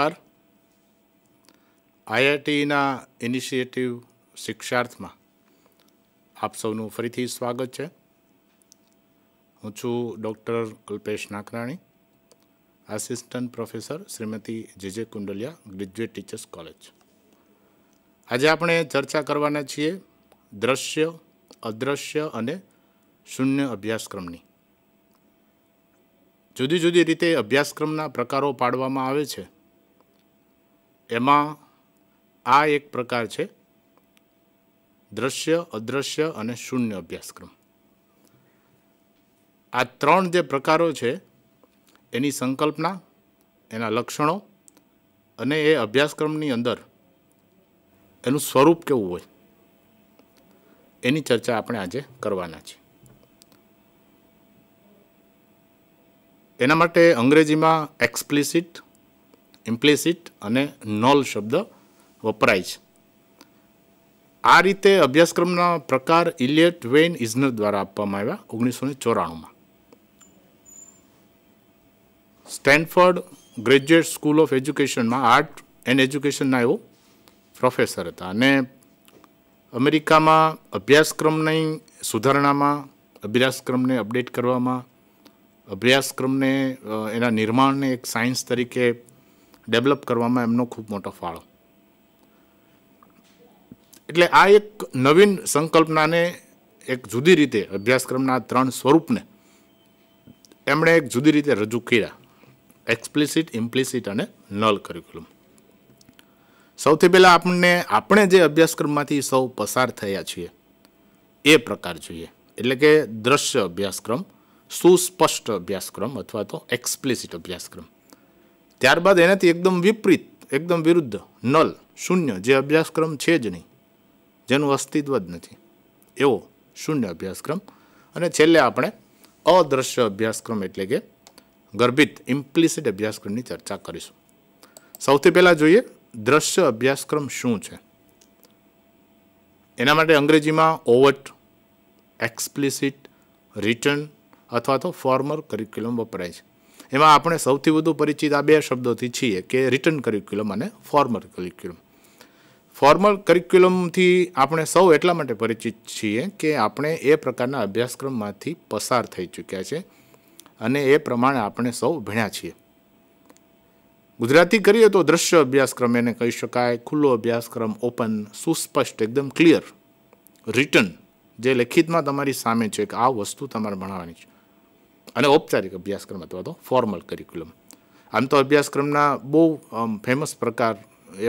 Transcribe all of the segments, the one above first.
નમસ્કાર આઈઆઈટીના ઇનિશિયેટિવ શિક્ષાર્થમાં આપ સૌનું ફરીથી સ્વાગત છે હું છું doctor Kalpesh Nakrani assistant professor Shrimati J J કુંડલિયા graduate teachers college આજે આપણે ચર્ચા કરવાના છીએ દ્રશ્ય અદ્રશ્ય અને શૂન્ય અભ્યાસક્રમની જુદી જુદી રીતે અભ્યાસક્રમના પ્રકારો પાડવામાં આવે છે એમાં આ એક પ્રકાર છે દ્રશ્ય અદ્રશ્ય અને શૂન્ય અભ્યાસક્રમ આ ત્રણ જે પ્રકારો છે એની સંકલ્પના એના લક્ષણો અને એ અભ્યાસક્રમની અંદર એનું સ્વરૂપ કેવું હોય એની ચર્ચા આપણે આજે કરવાના છે એના માટે અંગ્રેજીમાં એક્સપ્લિસિટ ઇમ્પ્લિસિટ અને નોલ શબ્દ વપરાય છે આ રીતે અભ્યાસક્રમના પ્રકાર ઇલિયટ વેન ઇઝનર દ્વારા આપવામાં આવ્યા ઓગણીસો ને ચોરાણુંમાં સ્ટેન્ફર્ડ ગ્રેજ્યુએટ સ્કૂલ ઓફ એજ્યુકેશનમાં આર્ટ એન્ડ એજ્યુકેશનના એવો પ્રોફેસર હતા અને અમેરિકામાં અભ્યાસક્રમની સુધારણામાં અભ્યાસક્રમને અપડેટ કરવામાં અભ્યાસક્રમને એના નિર્માણને એક સાયન્સ તરીકે ડેવલપ કરવામાં એમનો ખૂબ મોટો ફાળો એટલે આ એક નવીન સંકલ્પનાને એક જુદી રીતે અભ્યાસક્રમના ત્રણ સ્વરૂપને એમણે એક જુદી રીતે રજૂ કર્યા એક્સપ્લિસિટ ઇમ્પ્લિસિટ અને નલ કરિક્યુલમ સૌથી પહેલાં આપણને આપણે જે અભ્યાસક્રમમાંથી સૌ પસાર થયા છીએ એ પ્રકાર જોઈએ એટલે કે દ્રશ્ય અભ્યાસક્રમ સુસ્પષ્ટ અભ્યાસક્રમ અથવા તો એક્સપ્લિસિટ અભ્યાસક્રમ ત્યારબાદ એનાથી એકદમ વિપરીત એકદમ વિરુદ્ધ નલ શૂન્ય જે અભ્યાસક્રમ છે જ નહીં જેનું અસ્તિત્વ જ નથી એવો શૂન્ય અભ્યાસક્રમ અને છેલ્લે આપણે અદૃશ્ય અભ્યાસક્રમ એટલે કે ગર્ભિત ઇમ્પ્લિસિટ અભ્યાસક્રમની ચર્ચા કરીશું સૌથી પહેલાં જોઈએ દ્રશ્ય અભ્યાસક્રમ શું છે એના માટે અંગ્રેજીમાં ઓવટ એક્સપ્લિસિટ રિટર્ન અથવા તો ફોર્મર કરિક્યુલમ વપરાય છે એમાં આપણે સૌથી વધુ પરિચિત આ બે શબ્દોથી છીએ કે રિટર્ન કરિક્યુલમ અને ફોર્મલ કરિક્યુલમ ફોર્મલ કરિક્યુલમથી આપણે સૌ એટલા માટે પરિચિત છીએ કે આપણે એ પ્રકારના અભ્યાસક્રમમાંથી પસાર થઈ ચૂક્યા છે અને એ પ્રમાણે આપણે સૌ ભણ્યા છીએ ગુજરાતી કરીએ તો દ્રશ્ય અભ્યાસક્રમ એને કહી શકાય ખુલ્લો અભ્યાસક્રમ ઓપન સુસ્પષ્ટ એકદમ ક્લિયર રિટર્ન જે લેખિતમાં તમારી સામે છે કે આ વસ્તુ તમારે ભણાવવાની છે અને ઔપચારિક અભ્યાસક્રમ અથવા તો ફોર્મલ કરિક્યુલમ આમ તો અભ્યાસક્રમના બહુ ફેમસ પ્રકાર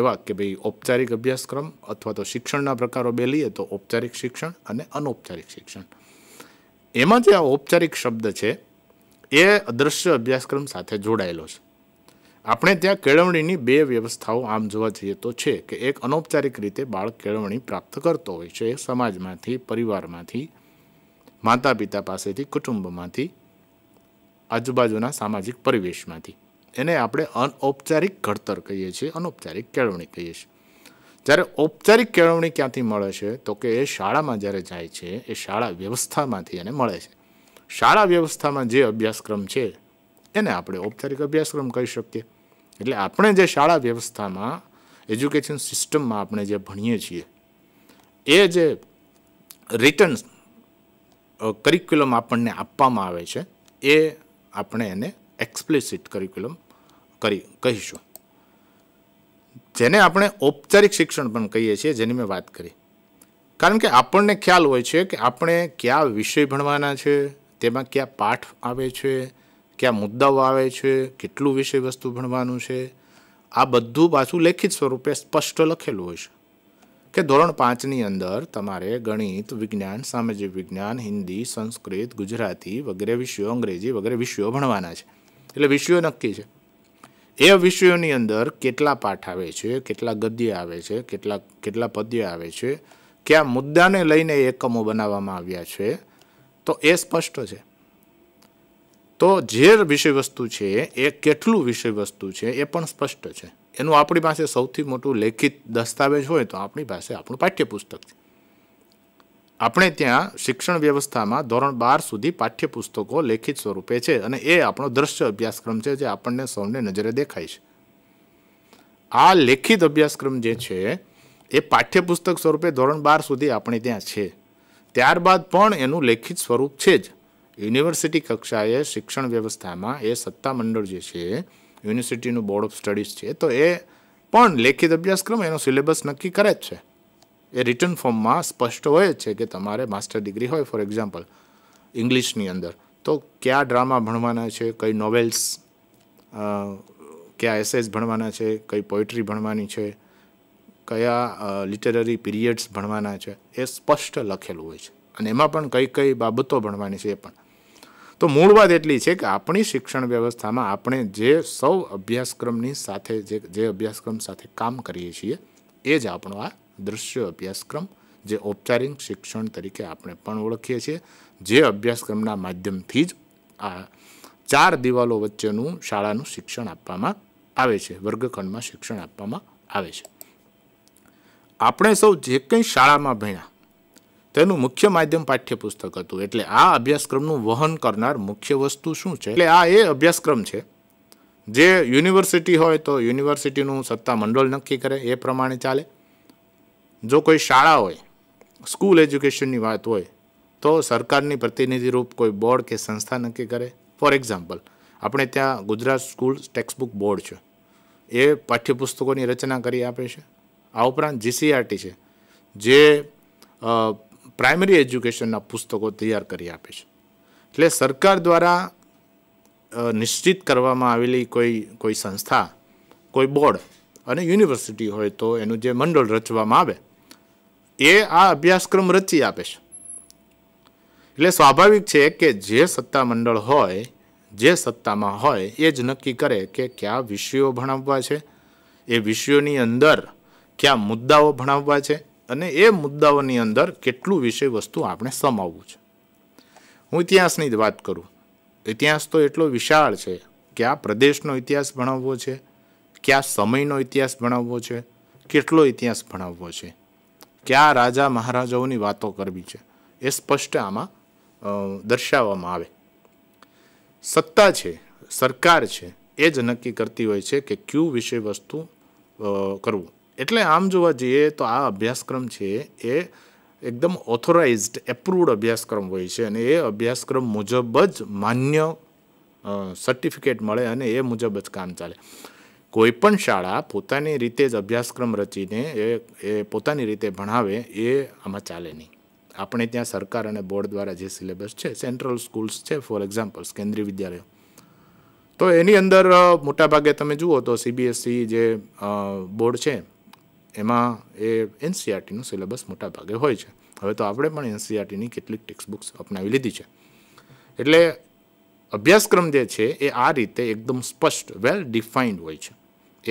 એવા કે ભાઈ ઔપચારિક અભ્યાસક્રમ અથવા તો શિક્ષણના પ્રકારો બે લઈએ તો ઔપચારિક શિક્ષણ અને અનૌપચારિક શિક્ષણ એમાં જે આ ઔપચારિક શબ્દ છે એ અદ્રશ્ય અભ્યાસક્રમ સાથે જોડાયેલો છે આપણે ત્યાં કેળવણીની બે વ્યવસ્થાઓ આમ જોવા જઈએ તો છે કે એક અનૌપચારિક રીતે બાળક કેળવણી પ્રાપ્ત કરતો હોય છે સમાજમાંથી પરિવારમાંથી માતા પિતા પાસેથી કુટુંબમાંથી આજુબાજુના સામાજિક પરિવેશમાંથી એને આપણે અનૌપચારિક ઘડતર કહીએ છીએ અનૌપચારિક કેળવણી કહીએ છીએ જ્યારે ઔપચારિક કેળવણી ક્યાંથી મળે છે તો કે એ શાળામાં જ્યારે જાય છે એ શાળા વ્યવસ્થામાંથી એને મળે છે શાળા વ્યવસ્થામાં જે અભ્યાસક્રમ છે એને આપણે ઔપચારિક અભ્યાસક્રમ કહી શકીએ એટલે આપણે જે શાળા વ્યવસ્થામાં એજ્યુકેશન સિસ્ટમમાં આપણે જે ભણીએ છીએ એ જે રિટર્ન કરિક્યુલમ આપણને આપવામાં આવે છે એ આપણે એને એક્સપ્લિસિટ કરિક્યુલમ કરી કહીશું જેને આપણે ઔપચારિક શિક્ષણ પણ કહીએ છીએ જેની મેં વાત કરી કારણ કે આપણને ખ્યાલ હોય છે કે આપણે કયા વિષય ભણવાના છે તેમાં કયા પાઠ આવે છે કયા મુદ્દાઓ આવે છે કેટલું વિષય વસ્તુ ભણવાનું છે આ બધું પાછું લેખિત સ્વરૂપે સ્પષ્ટ લખેલું હોય છે કે ધોરણ પાંચની અંદર તમારે ગણિત વિજ્ઞાન સામાજિક વિજ્ઞાન હિન્દી સંસ્કૃત ગુજરાતી વગેરે વિષયો અંગ્રેજી વગેરે વિષયો ભણવાના છે એટલે વિષયો નક્કી છે એ વિષયોની અંદર કેટલા પાઠ આવે છે કેટલા ગદ્ય આવે છે કેટલા કેટલા પદ્ય આવે છે કયા મુદ્દાને લઈને એકમો બનાવવામાં આવ્યા છે તો એ સ્પષ્ટ છે તો જે વિષય વસ્તુ છે એ કેટલું વિષય વસ્તુ છે એ પણ સ્પષ્ટ છે એનું આપણી પાસે સૌથી મોટું લેખિત દસ્તાવેજ હોય તો આપણી પાસે આપણું પાઠ્યપુસ્તક છે આપણે ત્યાં શિક્ષણ વ્યવસ્થામાં ધોરણ બાર સુધી પાઠ્યપુસ્તકો લેખિત સ્વરૂપે છે અને એ આપણો દ્રશ્ય અભ્યાસક્રમ છે જે આપણને સૌને નજરે દેખાય છે આ લેખિત અભ્યાસક્રમ જે છે એ પાઠ્યપુસ્તક સ્વરૂપે ધોરણ બાર સુધી આપણે ત્યાં છે ત્યારબાદ પણ એનું લેખિત સ્વરૂપ છે જ યુનિવર્સિટી કક્ષાએ શિક્ષણ વ્યવસ્થામાં એ સત્તામંડળ જે છે યુનિવર્સિટીનું બોર્ડ ઓફ સ્ટડીઝ છે તો એ પણ લેખિત અભ્યાસક્રમ એનો સિલેબસ નક્કી કરે જ છે એ રિટર્ન ફોર્મમાં સ્પષ્ટ હોય છે કે તમારે માસ્ટર ડિગ્રી હોય ફોર એક્ઝામ્પલ ઇંગ્લિશની અંદર તો કયા ડ્રામા ભણવાના છે કઈ નોવેલ્સ કયા એસેસ ભણવાના છે કઈ પોઇટ્રી ભણવાની છે કયા લિટરરી પીરિયડ્સ ભણવાના છે એ સ્પષ્ટ લખેલું હોય છે અને એમાં પણ કઈ કઈ બાબતો ભણવાની છે એ પણ તો મૂળ વાત એટલી છે કે આપણી શિક્ષણ વ્યવસ્થામાં આપણે જે સૌ અભ્યાસક્રમની સાથે જે જે અભ્યાસક્રમ સાથે કામ કરીએ છીએ એ જ આપણો આ દૃશ્ય અભ્યાસક્રમ જે ઔપચારિક શિક્ષણ તરીકે આપણે પણ ઓળખીએ છીએ જે અભ્યાસક્રમના માધ્યમથી જ આ ચાર દિવાલો વચ્ચેનું શાળાનું શિક્ષણ આપવામાં આવે છે વર્ગખંડમાં શિક્ષણ આપવામાં આવે છે આપણે સૌ જે કંઈ શાળામાં ભણ્યા તેનું મુખ્ય માધ્યમ પાઠ્યપુસ્તક હતું એટલે આ અભ્યાસક્રમનું વહન કરનાર મુખ્ય વસ્તુ શું છે એટલે આ એ અભ્યાસક્રમ છે જે યુનિવર્સિટી હોય તો યુનિવર્સિટીનું સત્તા મંડળ નક્કી કરે એ પ્રમાણે ચાલે જો કોઈ શાળા હોય સ્કૂલ એજ્યુકેશનની વાત હોય તો સરકારની પ્રતિનિધિરૂપ કોઈ બોર્ડ કે સંસ્થા નક્કી કરે ફોર એક્ઝામ્પલ આપણે ત્યાં ગુજરાત સ્કૂલ ટેક્સ્ટબુક બોર્ડ છે એ પાઠ્યપુસ્તકોની રચના કરી આપે છે આ ઉપરાંત જીસીઆરટી છે જે પ્રાઇમરી એજ્યુકેશનના પુસ્તકો તૈયાર કરી આપે છે એટલે સરકાર દ્વારા નિશ્ચિત કરવામાં આવેલી કોઈ કોઈ સંસ્થા કોઈ બોર્ડ અને યુનિવર્સિટી હોય તો એનું જે મંડળ રચવામાં આવે એ આ અભ્યાસક્રમ રચી આપે છે એટલે સ્વાભાવિક છે કે જે સત્તા મંડળ હોય જે સત્તામાં હોય એ જ નક્કી કરે કે કયા વિષયો ભણાવવા છે એ વિષયોની અંદર કયા મુદ્દાઓ ભણાવવા છે અને એ મુદ્દાઓની અંદર કેટલું વિષય વસ્તુ આપણે સમાવવું છે હું ઇતિહાસની જ વાત કરું ઇતિહાસ તો એટલો વિશાળ છે કે આ પ્રદેશનો ઇતિહાસ ભણાવવો છે કયા સમયનો ઇતિહાસ ભણાવવો છે કેટલો ઇતિહાસ ભણાવવો છે કયા રાજા મહારાજાઓની વાતો કરવી છે એ સ્પષ્ટ આમાં દર્શાવવામાં આવે સત્તા છે સરકાર છે એ જ નક્કી કરતી હોય છે કે ક્યુ વિષય વસ્તુ કરવું એટલે આમ જોવા જઈએ તો આ અભ્યાસક્રમ છે એ એકદમ ઓથોરાઇઝડ એપ્રુવડ અભ્યાસક્રમ હોય છે અને એ અભ્યાસક્રમ મુજબ જ માન્ય સર્ટિફિકેટ મળે અને એ મુજબ જ કામ ચાલે કોઈપણ શાળા પોતાની રીતે જ અભ્યાસક્રમ રચીને એ એ પોતાની રીતે ભણાવે એ આમાં ચાલે નહીં આપણે ત્યાં સરકાર અને બોર્ડ દ્વારા જે સિલેબસ છે સેન્ટ્રલ સ્કૂલ્સ છે ફોર એક્ઝામ્પલ્સ કેન્દ્રીય વિદ્યાલયો તો એની અંદર મોટાભાગે તમે જુઓ તો સીબીએસસી જે બોર્ડ છે એમાં એ એનસીઆરટીનો e સિલેબસ મોટાભાગે હોય છે હવે તો આપણે પણ એનસીઆરટીની e કેટલીક ટેક્સ્ટ બુક્સ અપનાવી લીધી છે એટલે અભ્યાસક્રમ જે છે એ આ રીતે એકદમ સ્પષ્ટ વેલ ડિફાઇન્ડ હોય છે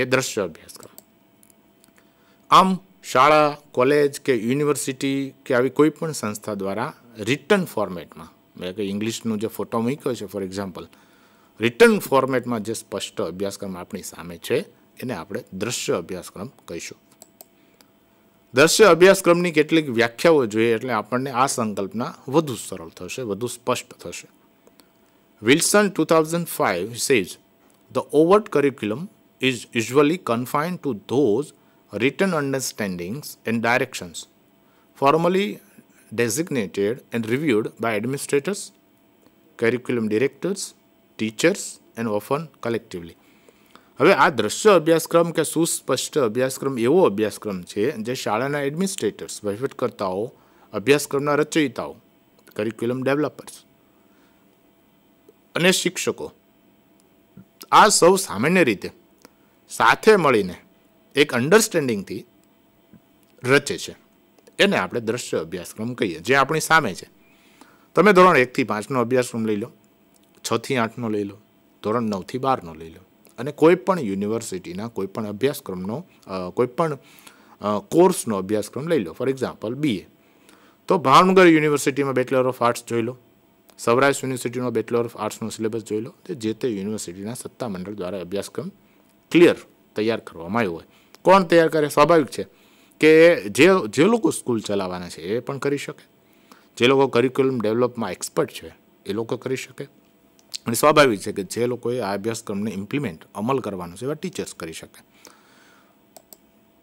એ દ્રશ્ય અભ્યાસક્રમ આમ શાળા કોલેજ કે યુનિવર્સિટી કે આવી કોઈ પણ સંસ્થા દ્વારા રિટર્ન ફોર્મેટમાં મેં કે ઇંગ્લિશનું જે ફોટો મૂક્યો છે ફોર એક્ઝામ્પલ રિટર્ન ફોર્મેટમાં જે સ્પષ્ટ અભ્યાસક્રમ આપણી સામે છે એને આપણે દ્રશ્ય અભ્યાસક્રમ કહીશું દ્રશ્ય અભ્યાસક્રમની કેટલીક વ્યાખ્યાઓ જોઈએ એટલે આપણને આ સંકલ્પના વધુ સરળ થશે વધુ સ્પષ્ટ થશે Wilson two thousand five says the overt curriculum is usually confined to those written understandings and directions formally designated and reviewed by administrators, curriculum directors, teachers and often collectively. હવે આ દ્રશ્ય અભ્યાસક્રમ કે સુસ્પષ્ટ અભ્યાસક્રમ એવો અભ્યાસક્રમ છે જે શાળાના એડમિનિસ્ટ્રેટર્સ વહીવટકર્તાઓ અભ્યાસક્રમના રચયિતાઓ કરિક્યુલમ ડેવલપર્સ અને શિક્ષકો આ સૌ સામાન્ય રીતે સાથે મળીને એક અંડરસ્ટેન્ડિંગથી રચે છે એને આપણે દ્રશ્ય અભ્યાસક્રમ કહીએ જે આપણી સામે છે તમે ધોરણ એકથી પાંચનો અભ્યાસક્રમ લઈ લો છથી આઠનો લઈ લો ધોરણ નવથી બારનો લઈ લો અને કોઈપણ યુનિવર્સિટીના કોઈપણ અભ્યાસક્રમનો કોઈપણ કોર્સનો અભ્યાસક્રમ લઈ લો ફોર એક્ઝામ્પલ બીએ તો ભાવનગર યુનિવર્સિટીમાં બેચલર ઓફ આર્ટ્સ જોઈ લો સૌરાષ્ટ્ર યુનિવર્સિટીનો બેચલર ઓફ આર્ટ્સનો સિલેબસ જોઈ લો જે તે યુનિવર્સિટીના સત્તામંડળ દ્વારા અભ્યાસક્રમ ક્લિયર તૈયાર કરવામાં આવ્યો હોય કોણ તૈયાર કરે સ્વાભાવિક છે કે જે જે લોકો સ્કૂલ ચલાવવાના છે એ પણ કરી શકે જે લોકો કરિક્યુલમ ડેવલપમાં એક્સપર્ટ છે એ લોકો કરી શકે અને સ્વાભાવિક છે કે જે લોકોએ આ અભ્યાસક્રમને ઇમ્પ્લિમેન્ટ અમલ કરવાનો છે એવા ટીચર્સ કરી શકે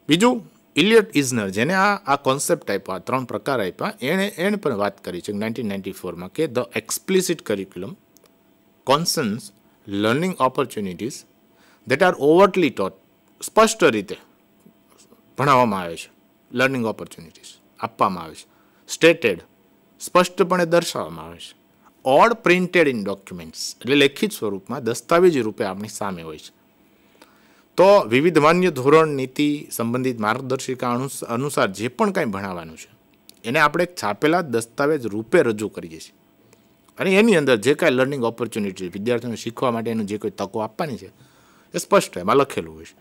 બીજું ઇલિયટ ઇઝનર જેને આ આ કોન્સેપ્ટ આપ્યા ત્રણ પ્રકાર આપ્યા એણે એણે પણ વાત કરી છે નાઇન્ટીન નાઇન્ટી ફોરમાં કે the explicit curriculum concerns learning opportunities that are overtly taught સ્પષ્ટ રીતે ભણાવવામાં આવે છે લર્નિંગ ઓપોર્ચ્યુનિટીઝ આપવામાં આવે છે સ્ટેટેડ સ્પષ્ટપણે દર્શાવવામાં આવે છે ઓડ પ્રિન્ટેડ ઇન ડોક્યુમેન્ટ્સ એટલે લેખિત સ્વરૂપમાં દસ્તાવેજી રૂપે આપણી સામે હોય છે તો વિવિધ માન્ય ધોરણ નીતિ સંબંધિત માર્ગદર્શિકા અનુસાર જે પણ કાંઈ ભણાવવાનું છે એને આપણે છાપેલા દસ્તાવેજ રૂપે રજૂ કરીએ છીએ અને એની અંદર જે કાંઈ લર્નિંગ ઓપોર્ચ્યુનિટી વિદ્યાર્થીઓને શીખવા માટે એનું જે કોઈ તકો આપવાની છે એ સ્પષ્ટ એમાં લખેલું હોય છે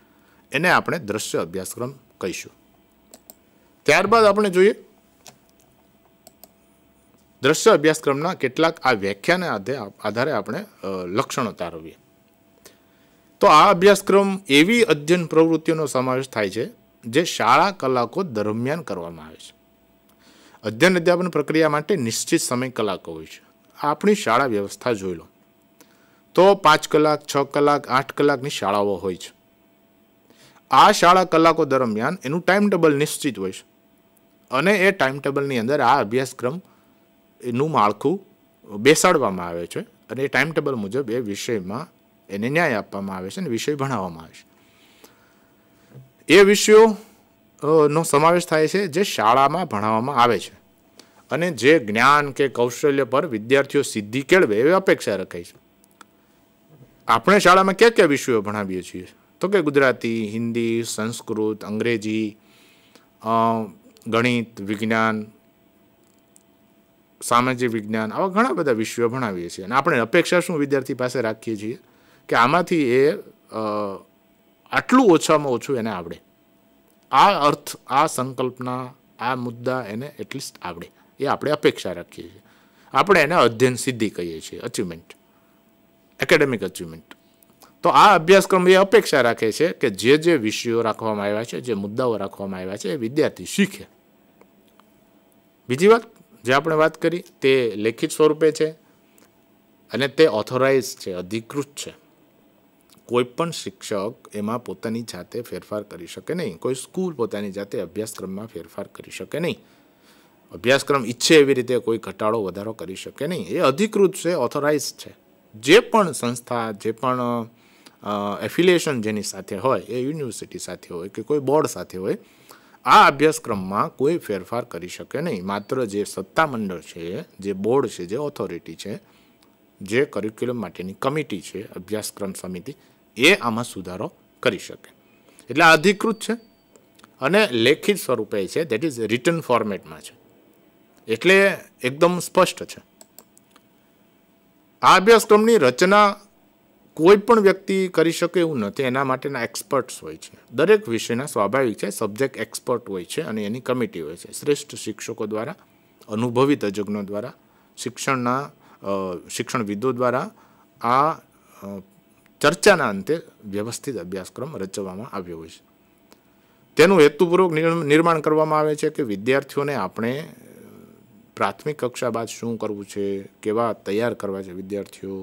એને આપણે દ્રશ્ય અભ્યાસક્રમ કહીશું ત્યારબાદ આપણે જોઈએ દ્રશ્ય અભ્યાસક્રમના કેટલાક આ વ્યાખ્યાને આધારે આપણે લક્ષણો તારવીએ તો આ અભ્યાસક્રમ એવી અધ્યયન પ્રવૃત્તિઓનો સમાવેશ થાય છે જે શાળા કલાકો દરમિયાન કરવામાં આવે છે અધ્યયન અધ્યાપન પ્રક્રિયા માટે નિશ્ચિત સમય કલાકો હોય છે આપણી શાળા વ્યવસ્થા જોઈ લો તો પાંચ કલાક છ કલાક આઠ કલાકની શાળાઓ હોય છે આ શાળા કલાકો દરમિયાન એનું ટાઈમ ટેબલ નિશ્ચિત હોય છે અને એ ટાઈમ ટેબલની અંદર આ અભ્યાસક્રમ એનું માળખું બેસાડવામાં આવે છે અને એ ટાઈમ ટેબલ મુજબ એ વિષયમાં એને ન્યાય આપવામાં આવે છે અને વિષય ભણાવવામાં આવે છે એ વિષયો નો સમાવેશ થાય છે જે શાળામાં ભણાવવામાં આવે છે અને જે જ્ઞાન કે કૌશલ્ય પર વિદ્યાર્થીઓ સિદ્ધિ કેળવે એવી અપેક્ષા રખાય છે આપણે શાળામાં કયા કયા વિષયો ભણાવીએ છીએ તો કે ગુજરાતી હિન્દી સંસ્કૃત અંગ્રેજી ગણિત વિજ્ઞાન સામાજિક વિજ્ઞાન આવા ઘણા બધા વિષયો ભણાવીએ છીએ અને આપણે અપેક્ષા શું વિદ્યાર્થી પાસે રાખીએ છીએ કે આમાંથી એ આટલું ઓછામાં ઓછું એને આવડે આ અર્થ આ સંકલ્પના આ મુદ્દા એને એટલીસ્ટ આવડે એ આપણે અપેક્ષા રાખીએ છીએ આપણે એને અધ્યયન સિદ્ધિ કહીએ છીએ અચીવમેન્ટ એકેડેમિક અચીવમેન્ટ તો આ અભ્યાસક્રમ એ અપેક્ષા રાખે છે કે જે જે વિષયો રાખવામાં આવ્યા છે જે મુદ્દાઓ રાખવામાં આવ્યા છે એ વિદ્યાર્થી શીખે બીજી વાત જે આપણે વાત કરી તે લેખિત સ્વરૂપે છે અને તે ઓથોરાઇઝ છે અધિકૃત છે કોઈપણ શિક્ષક એમાં પોતાની જાતે ફેરફાર કરી શકે નહીં કોઈ સ્કૂલ પોતાની જાતે અભ્યાસક્રમમાં ફેરફાર કરી શકે નહીં અભ્યાસક્રમ ઈચ્છે એવી રીતે કોઈ ઘટાડો વધારો કરી શકે નહીં એ અધિકૃત છે ઓથોરાઇઝ છે જે પણ સંસ્થા જે પણ એફિલિએશન જેની સાથે હોય એ યુનિવર્સિટી સાથે હોય કે કોઈ બોર્ડ સાથે હોય આ અભ્યાસક્રમમાં કોઈ ફેરફાર કરી શકે નહીં માત્ર જે સત્તામંડળ છે જે બોર્ડ છે જે ઓથોરિટી છે જે કરિક્યુલમ માટેની કમિટી છે અભ્યાસક્રમ સમિતિ એ આમાં સુધારો કરી શકે એટલે અધિકૃત છે અને લેખિત સ્વરૂપે છે દેટ ઇઝ રિટર્ન ફોર્મેટમાં છે એટલે એકદમ સ્પષ્ટ છે આ અભ્યાસક્રમની રચના કોઈ પણ વ્યક્તિ કરી શકે એવું નથી એના માટેના એક્સપર્ટ્સ હોય છે દરેક વિષયના સ્વાભાવિક છે સબ્જેક્ટ એક્સપર્ટ હોય છે અને એની કમિટી હોય છે શ્રેષ્ઠ શિક્ષકો દ્વારા અનુભવી તજજ્ઞો દ્વારા શિક્ષણના શિક્ષણવિદો દ્વારા આ ચર્ચાના અંતે વ્યવસ્થિત અભ્યાસક્રમ રચવામાં આવ્યો હોય છે તેનું હેતુપૂર્વક નિર્માણ કરવામાં આવે છે કે વિદ્યાર્થીઓને આપણે પ્રાથમિક કક્ષા બાદ શું કરવું છે કેવા તૈયાર કરવા છે વિદ્યાર્થીઓ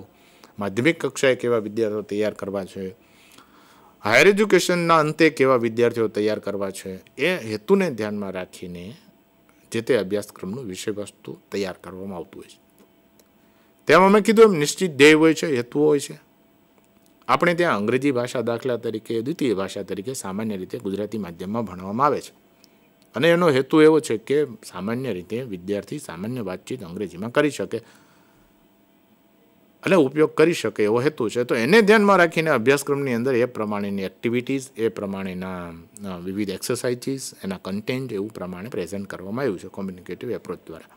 માધ્યમિક કક્ષાએ કેવા વિદ્યાર્થીઓ તૈયાર કરવા છે હાયર એજ્યુકેશનના અંતે કેવા વિદ્યાર્થીઓ તૈયાર કરવા છે એ હેતુને ધ્યાનમાં રાખીને જે તે અભ્યાસક્રમનું વિષયવસ્તુ તૈયાર કરવામાં આવતું હોય છે તેમાં અમે કીધું એમ નિશ્ચિત ધ્યેય હોય છે હેતુ હોય છે આપણે ત્યાં અંગ્રેજી ભાષા દાખલા તરીકે દ્વિતીય ભાષા તરીકે સામાન્ય રીતે ગુજરાતી માધ્યમમાં ભણવામાં આવે છે અને એનો હેતુ એવો છે કે સામાન્ય રીતે વિદ્યાર્થી સામાન્ય વાતચીત અંગ્રેજીમાં કરી શકે એટલે ઉપયોગ કરી શકે એવો હેતુ છે તો એને ધ્યાનમાં રાખીને અભ્યાસક્રમની અંદર એ પ્રમાણેની એક્ટિવિટીઝ એ પ્રમાણેના વિવિધ એક્સરસાઇઝીસ એના કન્ટેન્ટ એવું પ્રમાણે પ્રેઝન્ટ કરવામાં આવ્યું છે કોમ્યુનિકેટિવ એપ્રોચ દ્વારા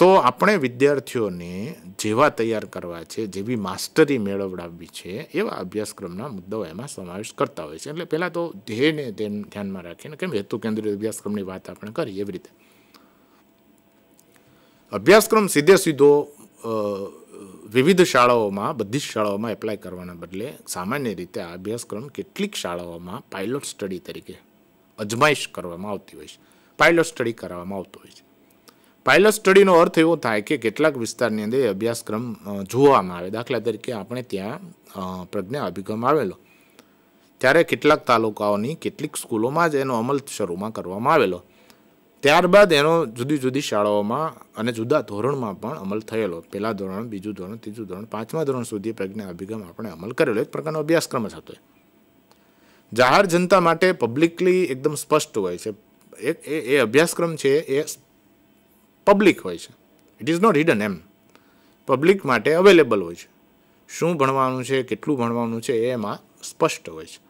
તો આપણે વિદ્યાર્થીઓને જેવા તૈયાર કરવા છે જેવી માસ્ટરી મેળવડાવવી છે એવા અભ્યાસક્રમના મુદ્દાઓ એમાં સમાવેશ કરતા હોય છે એટલે પહેલાં તો ધ્યેયને ધ્યાનમાં રાખીને કેમ હેતુ કેન્દ્રિત અભ્યાસક્રમની વાત આપણે કરીએ એવી રીતે અભ્યાસક્રમ સીધે સીધો વિવિધ શાળાઓમાં બધી જ શાળાઓમાં એપ્લાય કરવાના બદલે સામાન્ય રીતે આ અભ્યાસક્રમ કેટલીક શાળાઓમાં પાયલોટ સ્ટડી તરીકે અજમાઈશ કરવામાં આવતી હોય છે પાયલોટ સ્ટડી કરાવવામાં આવતો હોય છે પાયલોટ સ્ટડીનો અર્થ એવો થાય કે કેટલાક વિસ્તારની અંદર અભ્યાસક્રમ જોવામાં આવે દાખલા તરીકે આપણે ત્યાં પ્રજ્ઞા અભિગમ આવેલો ત્યારે કેટલાક તાલુકાઓની કેટલીક સ્કૂલોમાં જ એનો અમલ શરૂમાં કરવામાં આવેલો ત્યારબાદ એનો જુદી જુદી શાળાઓમાં અને જુદા ધોરણમાં પણ અમલ થયેલો પહેલાં ધોરણ બીજું ધોરણ ત્રીજું ધોરણ પાંચમા ધોરણ સુધી પ્રજ્ઞા અભિગમ આપણે અમલ કરેલો એક પ્રકારનો અભ્યાસક્રમ જ હતો જાહેર જનતા માટે પબ્લિકલી એકદમ સ્પષ્ટ હોય છે એક એ અભ્યાસક્રમ છે એ પબ્લિક હોય છે ઇટ ઇઝ નોટ હિડન એમ પબ્લિક માટે અવેલેબલ હોય છે શું ભણવાનું છે કેટલું ભણવાનું છે એમાં સ્પષ્ટ હોય છે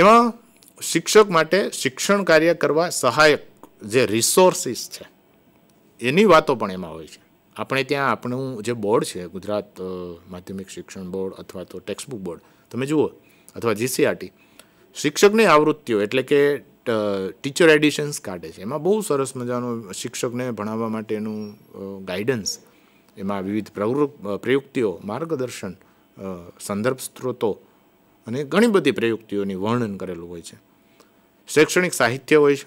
એમાં શિક્ષક માટે શિક્ષણ કાર્ય કરવા સહાયક જે રિસોર્સિસ છે એની વાતો પણ એમાં હોય છે આપણે ત્યાં આપણું જે બોર્ડ છે ગુજરાત માધ્યમિક શિક્ષણ બોર્ડ અથવા તો ટેક્સ્ટબુક બોર્ડ તમે જુઓ અથવા જીસીઆરટી શિક્ષકની આવૃત્તિઓ એટલે કે ટીચર એડિશન્સ કાઢે છે એમાં બહુ સરસ મજાનું શિક્ષકને ભણાવવા માટેનું ગાઈડન્સ એમાં વિવિધ પ્રયુક્તિઓ માર્ગદર્શન સંદર્ભ સ્ત્રોતો અને ઘણી બધી પ્રયુક્તિઓની વર્ણન કરેલું હોય છે શૈક્ષણિક સાહિત્ય હોય છે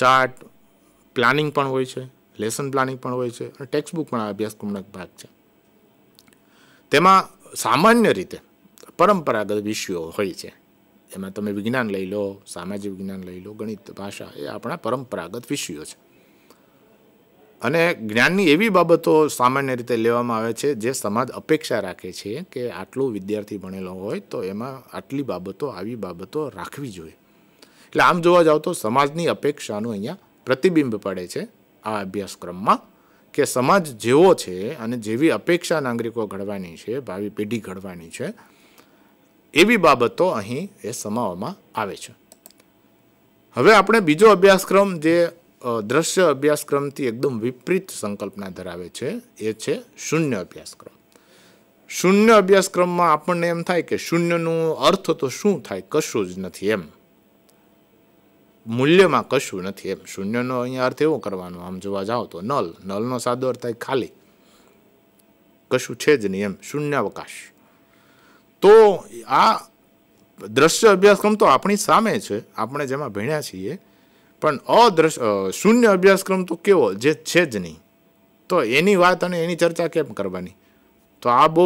ચાર્ટ પ્લાનિંગ પણ હોય છે લેસન પ્લાનિંગ પણ હોય છે અને ટેક્સ્ટ બુક પણ આ અભ્યાસક્રમનો એક ભાગ છે તેમાં સામાન્ય રીતે પરંપરાગત વિષયો હોય છે એમાં તમે વિજ્ઞાન લઈ લો સામાજિક વિજ્ઞાન લઈ લો ગણિત ભાષા એ આપણા પરંપરાગત વિષયો છે અને જ્ઞાનની એવી બાબતો સામાન્ય રીતે લેવામાં આવે છે જે સમાજ અપેક્ષા રાખે છે કે આટલું વિદ્યાર્થી ભણેલો હોય તો એમાં આટલી બાબતો આવી બાબતો રાખવી જોઈએ એટલે આમ જોવા જાઓ તો સમાજની અપેક્ષાનું અહીંયા પ્રતિબિંબ પડે છે આ અભ્યાસક્રમમાં કે સમાજ જેવો છે અને જેવી અપેક્ષા નાગરિકો ઘડવાની છે ભાવિ પેઢી ઘડવાની છે એવી બાબતો અહીં એ સમાવવામાં આવે છે હવે આપણે બીજો અભ્યાસક્રમ જે દ્રશ્ય અભ્યાસક્રમથી એકદમ વિપરીત સંકલ્પના ધરાવે છે એ છે શૂન્ય અભ્યાસક્રમ શૂન્ય અભ્યાસક્રમમાં આપણને એમ થાય કે શૂન્યનું અર્થ તો શું થાય કશું જ નથી એમ મૂલ્યમાં કશું નથી એમ શૂન્યનો અહીંયા અર્થ એવો કરવાનો આમ જોવા જાઓ તો નલ નલનો સાદો અર્થ થાય ખાલી કશું છે જ નહીં એમ શૂન્યાવકાશ તો આ દ્રશ્ય અભ્યાસક્રમ તો આપણી સામે છે આપણે જેમાં ભણ્યા છીએ પણ અદ્રશ્ય શૂન્ય અભ્યાસક્રમ તો કેવો જે છે જ નહીં તો એની વાત અને એની ચર્ચા કેમ કરવાની તો આ બહુ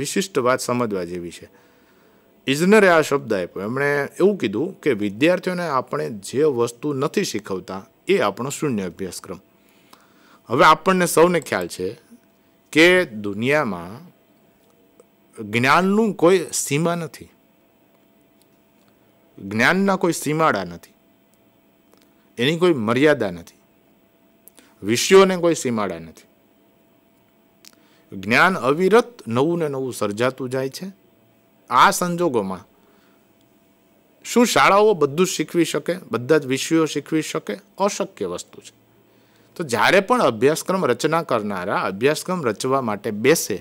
વિશિષ્ટ વાત સમજવા જેવી છે ઇજનરે આ શબ્દ આપ્યો એમણે એવું કીધું કે વિદ્યાર્થીઓને આપણે જે વસ્તુ નથી શીખવતા એ આપણો શૂન્ય અભ્યાસક્રમ હવે આપણને સૌને ખ્યાલ છે કે દુનિયામાં જ્ઞાનનું કોઈ સીમા નથી જ્ઞાનના કોઈ સીમાડા નથી એની કોઈ મર્યાદા નથી વિષયોને કોઈ સીમાડા નથી જ્ઞાન અવિરત નવું ને નવું સર્જાતું જાય છે આ સંજોગોમાં શું શાળાઓ બધું શીખવી શકે બધા જ વિષયો શીખવી શકે અશક્ય વસ્તુ છે તો જ્યારે પણ અભ્યાસક્રમ રચના કરનારા અભ્યાસક્રમ રચવા માટે બેસે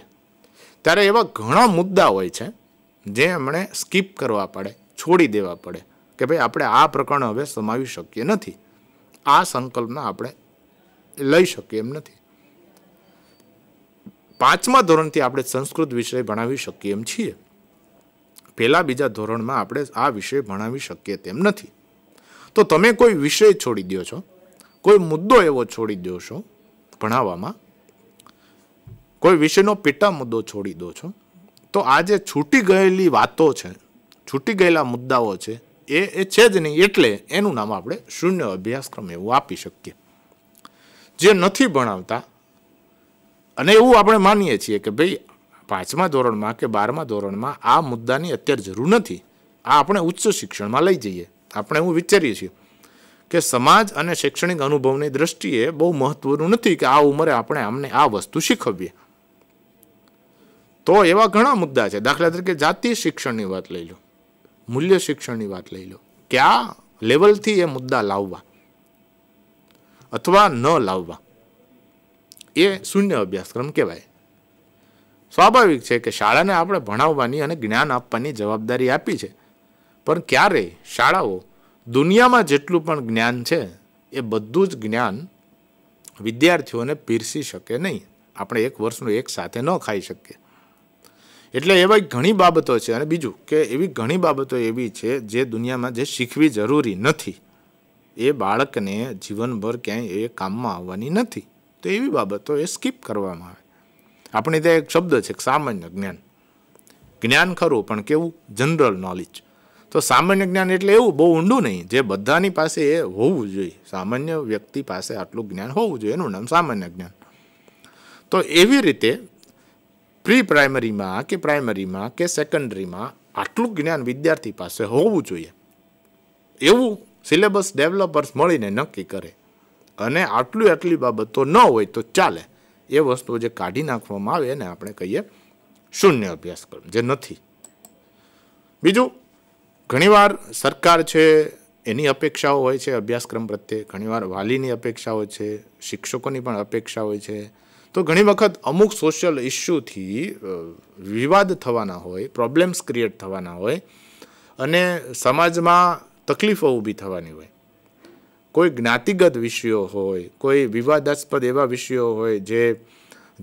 ત્યારે એવા ઘણા મુદ્દા હોય છે જે એમણે સ્કીપ કરવા પડે છોડી દેવા પડે કે ભાઈ આપણે આ પ્રકરણ હવે સમાવી શકીએ નથી આ સંકલ્પના આપણે લઈ શકીએ એમ નથી પાંચમા ધોરણથી આપણે સંસ્કૃત વિષય ભણાવી શકીએ એમ છીએ પહેલાં બીજા ધોરણમાં આપણે આ વિષય ભણાવી શકીએ તેમ નથી તો તમે કોઈ વિષય છોડી દો છો કોઈ મુદ્દો એવો છોડી દો છો ભણાવવામાં કોઈ વિષયનો પેટા મુદ્દો છોડી દો છો તો આ જે છૂટી ગયેલી વાતો છે છૂટી ગયેલા મુદ્દાઓ છે એ એ છે જ નહીં એટલે એનું નામ આપણે શૂન્ય અભ્યાસક્રમ એવું આપી શકીએ જે નથી ભણાવતા અને એવું આપણે માનીએ છીએ કે ભાઈ પાંચમા ધોરણમાં કે બારમા ધોરણમાં આ મુદ્દાની અત્યારે જરૂર નથી આ આપણે ઉચ્ચ શિક્ષણમાં લઈ જઈએ આપણે એવું વિચારીએ છીએ કે સમાજ અને શૈક્ષણિક અનુભવની દ્રષ્ટિએ બહુ મહત્વનું નથી કે આ ઉંમરે આપણે આમને આ વસ્તુ શીખવીએ તો એવા ઘણા મુદ્દા છે દાખલા તરીકે જાતિ શિક્ષણની વાત લઈ લો મૂલ્ય શિક્ષણની વાત લઈ લો કે આ લેવલથી એ મુદ્દા લાવવા અથવા ન લાવવા એ શૂન્ય અભ્યાસક્રમ કહેવાય સ્વાભાવિક છે કે શાળાને આપણે ભણાવવાની અને જ્ઞાન આપવાની જવાબદારી આપી છે પણ ક્યારેય શાળાઓ દુનિયામાં જેટલું પણ જ્ઞાન છે એ બધું જ જ્ઞાન વિદ્યાર્થીઓને પીરસી શકે નહીં આપણે એક વર્ષનું એક સાથે ન ખાઈ શકીએ એટલે એવી ઘણી બાબતો છે અને બીજું કે એવી ઘણી બાબતો એવી છે જે દુનિયામાં જે શીખવી જરૂરી નથી એ બાળકને જીવનભર ક્યાંય એ કામમાં આવવાની નથી તો એવી બાબતો એ સ્કીપ કરવામાં આવે આપણે ત્યાં એક શબ્દ છે સામાન્ય જ્ઞાન જ્ઞાન ખરું પણ કેવું જનરલ નોલેજ તો સામાન્ય જ્ઞાન એટલે એવું બહુ ઊંડું નહીં જે બધાની પાસે એ હોવું જોઈએ સામાન્ય વ્યક્તિ પાસે આટલું જ્ઞાન હોવું જોઈએ એનું નામ સામાન્ય જ્ઞાન તો એવી રીતે પ્રી પ્રાઇમરીમાં કે પ્રાઇમરીમાં કે સેકન્ડરીમાં આટલું જ્ઞાન વિદ્યાર્થી પાસે હોવું જોઈએ એવું સિલેબસ ડેવલપર્સ મળીને નક્કી કરે અને આટલું આટલી બાબતો ન હોય તો ચાલે એ વસ્તુઓ જે કાઢી નાખવામાં આવે એને આપણે કહીએ શૂન્ય અભ્યાસક્રમ જે નથી બીજું ઘણીવાર સરકાર છે એની અપેક્ષાઓ હોય છે અભ્યાસક્રમ પ્રત્યે ઘણીવાર વાલીની અપેક્ષા હોય છે શિક્ષકોની પણ અપેક્ષા હોય છે તો ઘણી વખત અમુક સોશિયલ ઇસ્યુથી વિવાદ થવાના હોય પ્રોબ્લેમ્સ ક્રિએટ થવાના હોય અને સમાજમાં તકલીફો ઊભી થવાની હોય કોઈ જ્ઞાતિગત વિષયો હોય કોઈ વિવાદાસ્પદ એવા વિષયો હોય જે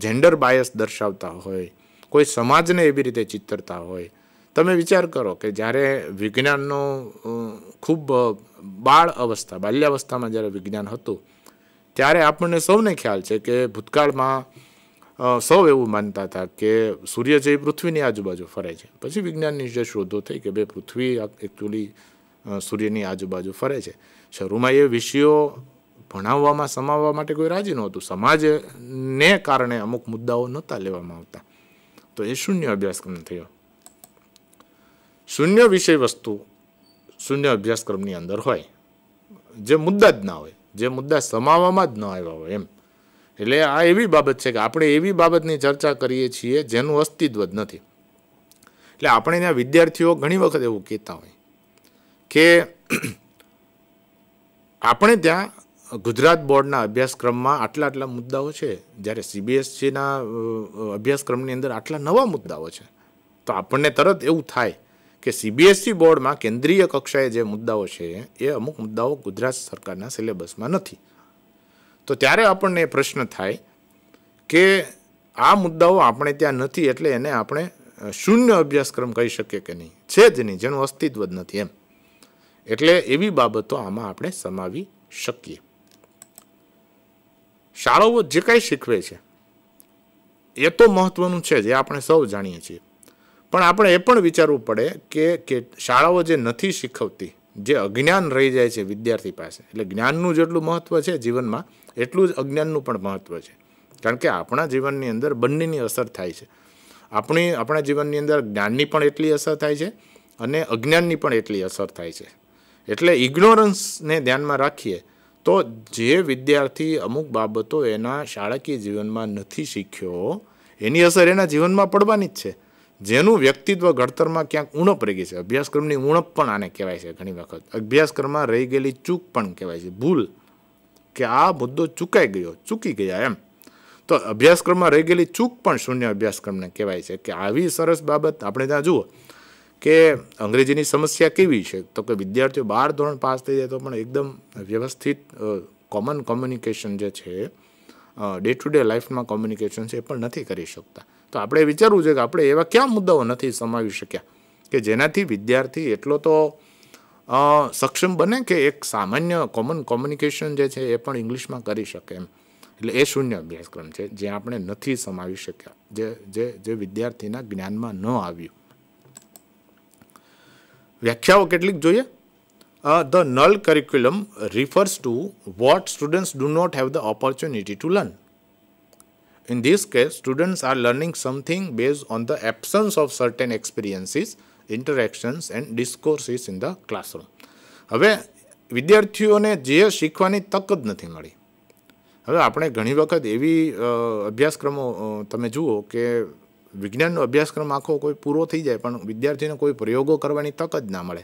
જેન્ડર બાયસ દર્શાવતા હોય કોઈ સમાજને એવી રીતે ચિતરતા હોય તમે વિચાર કરો કે જ્યારે વિજ્ઞાનનો ખૂબ બાળ અવસ્થા બાલ્યાવસ્થામાં જ્યારે વિજ્ઞાન હતું ત્યારે આપણને સૌને ખ્યાલ છે કે ભૂતકાળમાં સૌ એવું માનતા હતા કે સૂર્ય જે પૃથ્વીની આજુબાજુ ફરે છે પછી વિજ્ઞાનની જે શોધો થઈ કે ભાઈ પૃથ્વી એકચ્યુઅલી સૂર્યની આજુબાજુ ફરે છે શરૂમાં એ વિષયો ભણાવવામાં સમાવવા માટે કોઈ રાજી નહોતું સમાજને કારણે અમુક મુદ્દાઓ નહોતા લેવામાં આવતા તો એ શૂન્ય અભ્યાસક્રમ થયો શૂન્ય વિષય વસ્તુ શૂન્ય અભ્યાસક્રમની અંદર હોય જે મુદ્દા જ ના હોય જે મુદ્દા સમાવવામાં જ ન આવ્યા હોય એમ એટલે આ એવી બાબત છે કે આપણે એવી બાબતની ચર્ચા કરીએ છીએ જેનું અસ્તિત્વ જ નથી એટલે આપણે ત્યાં વિદ્યાર્થીઓ ઘણી વખત એવું કહેતા હોય કે આપણે ત્યાં ગુજરાત બોર્ડના અભ્યાસક્રમમાં આટલા આટલા મુદ્દાઓ છે જ્યારે સીબીએસસીના e અભ્યાસક્રમની અંદર આટલા નવા મુદ્દાઓ છે તો આપણને તરત એવું થાય કે સીબીએસસી e બોર્ડમાં કેન્દ્રીય કક્ષાએ જે મુદ્દાઓ છે એ અમુક મુદ્દાઓ ગુજરાત સરકારના સિલેબસમાં નથી તો ત્યારે આપણને એ પ્રશ્ન થાય કે આ મુદ્દાઓ આપણે ત્યાં નથી એટલે એને આપણે શૂન્ય અભ્યાસક્રમ કહી શકીએ કે નહીં છે જ નહીં જેનું અસ્તિત્વ જ નથી એમ એટલે એવી બાબતો આમાં આપણે સમાવી શકીએ શાળાઓ જે કાંઈ શીખવે છે એ તો મહત્વનું છે જે આપણે સૌ જાણીએ છીએ પણ આપણે એ પણ વિચારવું પડે કે શાળાઓ જે નથી શીખવતી જે અજ્ઞાન રહી જાય છે વિદ્યાર્થી પાસે એટલે જ્ઞાનનું જેટલું મહત્ત્વ છે જીવનમાં એટલું જ અજ્ઞાનનું પણ મહત્ત્વ છે કારણ કે આપણા જીવનની અંદર બંનેની અસર થાય છે આપણી આપણા જીવનની અંદર જ્ઞાનની પણ એટલી અસર થાય છે અને અજ્ઞાનની પણ એટલી અસર થાય છે એટલે ઇગ્નોરન્સને ધ્યાનમાં રાખીએ તો જે વિદ્યાર્થી અમુક બાબતો એના શાળાકીય જીવનમાં નથી શીખ્યો એની અસર એના જીવનમાં પડવાની જ છે જેનું વ્યક્તિત્વ ઘડતરમાં ક્યાંક ઉણપ રહી ગઈ છે અભ્યાસક્રમની ઉણપ પણ આને કહેવાય છે ઘણી વખત અભ્યાસક્રમમાં રહી ગયેલી ચૂક પણ કહેવાય છે ભૂલ કે આ મુદ્દો ચૂકાઈ ગયો ચૂકી ગયા એમ તો અભ્યાસક્રમમાં રહી ગયેલી ચૂક પણ શૂન્ય અભ્યાસક્રમને કહેવાય છે કે આવી સરસ બાબત આપણે ત્યાં જુઓ કે અંગ્રેજીની સમસ્યા કેવી છે તો કે વિદ્યાર્થીઓ બાર ધોરણ પાસ થઈ જાય તો પણ એકદમ વ્યવસ્થિત કોમન કોમ્યુનિકેશન જે છે ડે ટુ ડે લાઈફમાં કોમ્યુનિકેશન છે એ પણ નથી કરી શકતા તો આપણે વિચારવું છે કે આપણે એવા કયા મુદ્દાઓ નથી સમાવી શક્યા કે જેનાથી વિદ્યાર્થી એટલો તો સક્ષમ બને કે એક સામાન્ય કોમન કોમ્યુનિકેશન જે છે એ પણ ઇંગ્લિશમાં કરી શકે એમ એટલે એ શૂન્ય અભ્યાસક્રમ છે જે આપણે નથી સમાવી શક્યા જે જે જે વિદ્યાર્થીના જ્ઞાનમાં ન આવ્યું વ્યાખ્યાઓ કેટલીક જોઈએ the null curriculum refers to what students do not have the opportunity to learn. In this case, students are learning something based on the absence of certain experiences, interactions and discourses in the classroom. હવે વિદ્યાર્થીઓને જે શીખવાની તક જ નથી મળી હવે આપણે ઘણી વખત એવી અભ્યાસક્રમો તમે જુઓ કે વિજ્ઞાનનો અભ્યાસક્રમ આખો કોઈ પૂરો થઈ જાય પણ વિદ્યાર્થીને કોઈ પ્રયોગો કરવાની તક જ ના મળે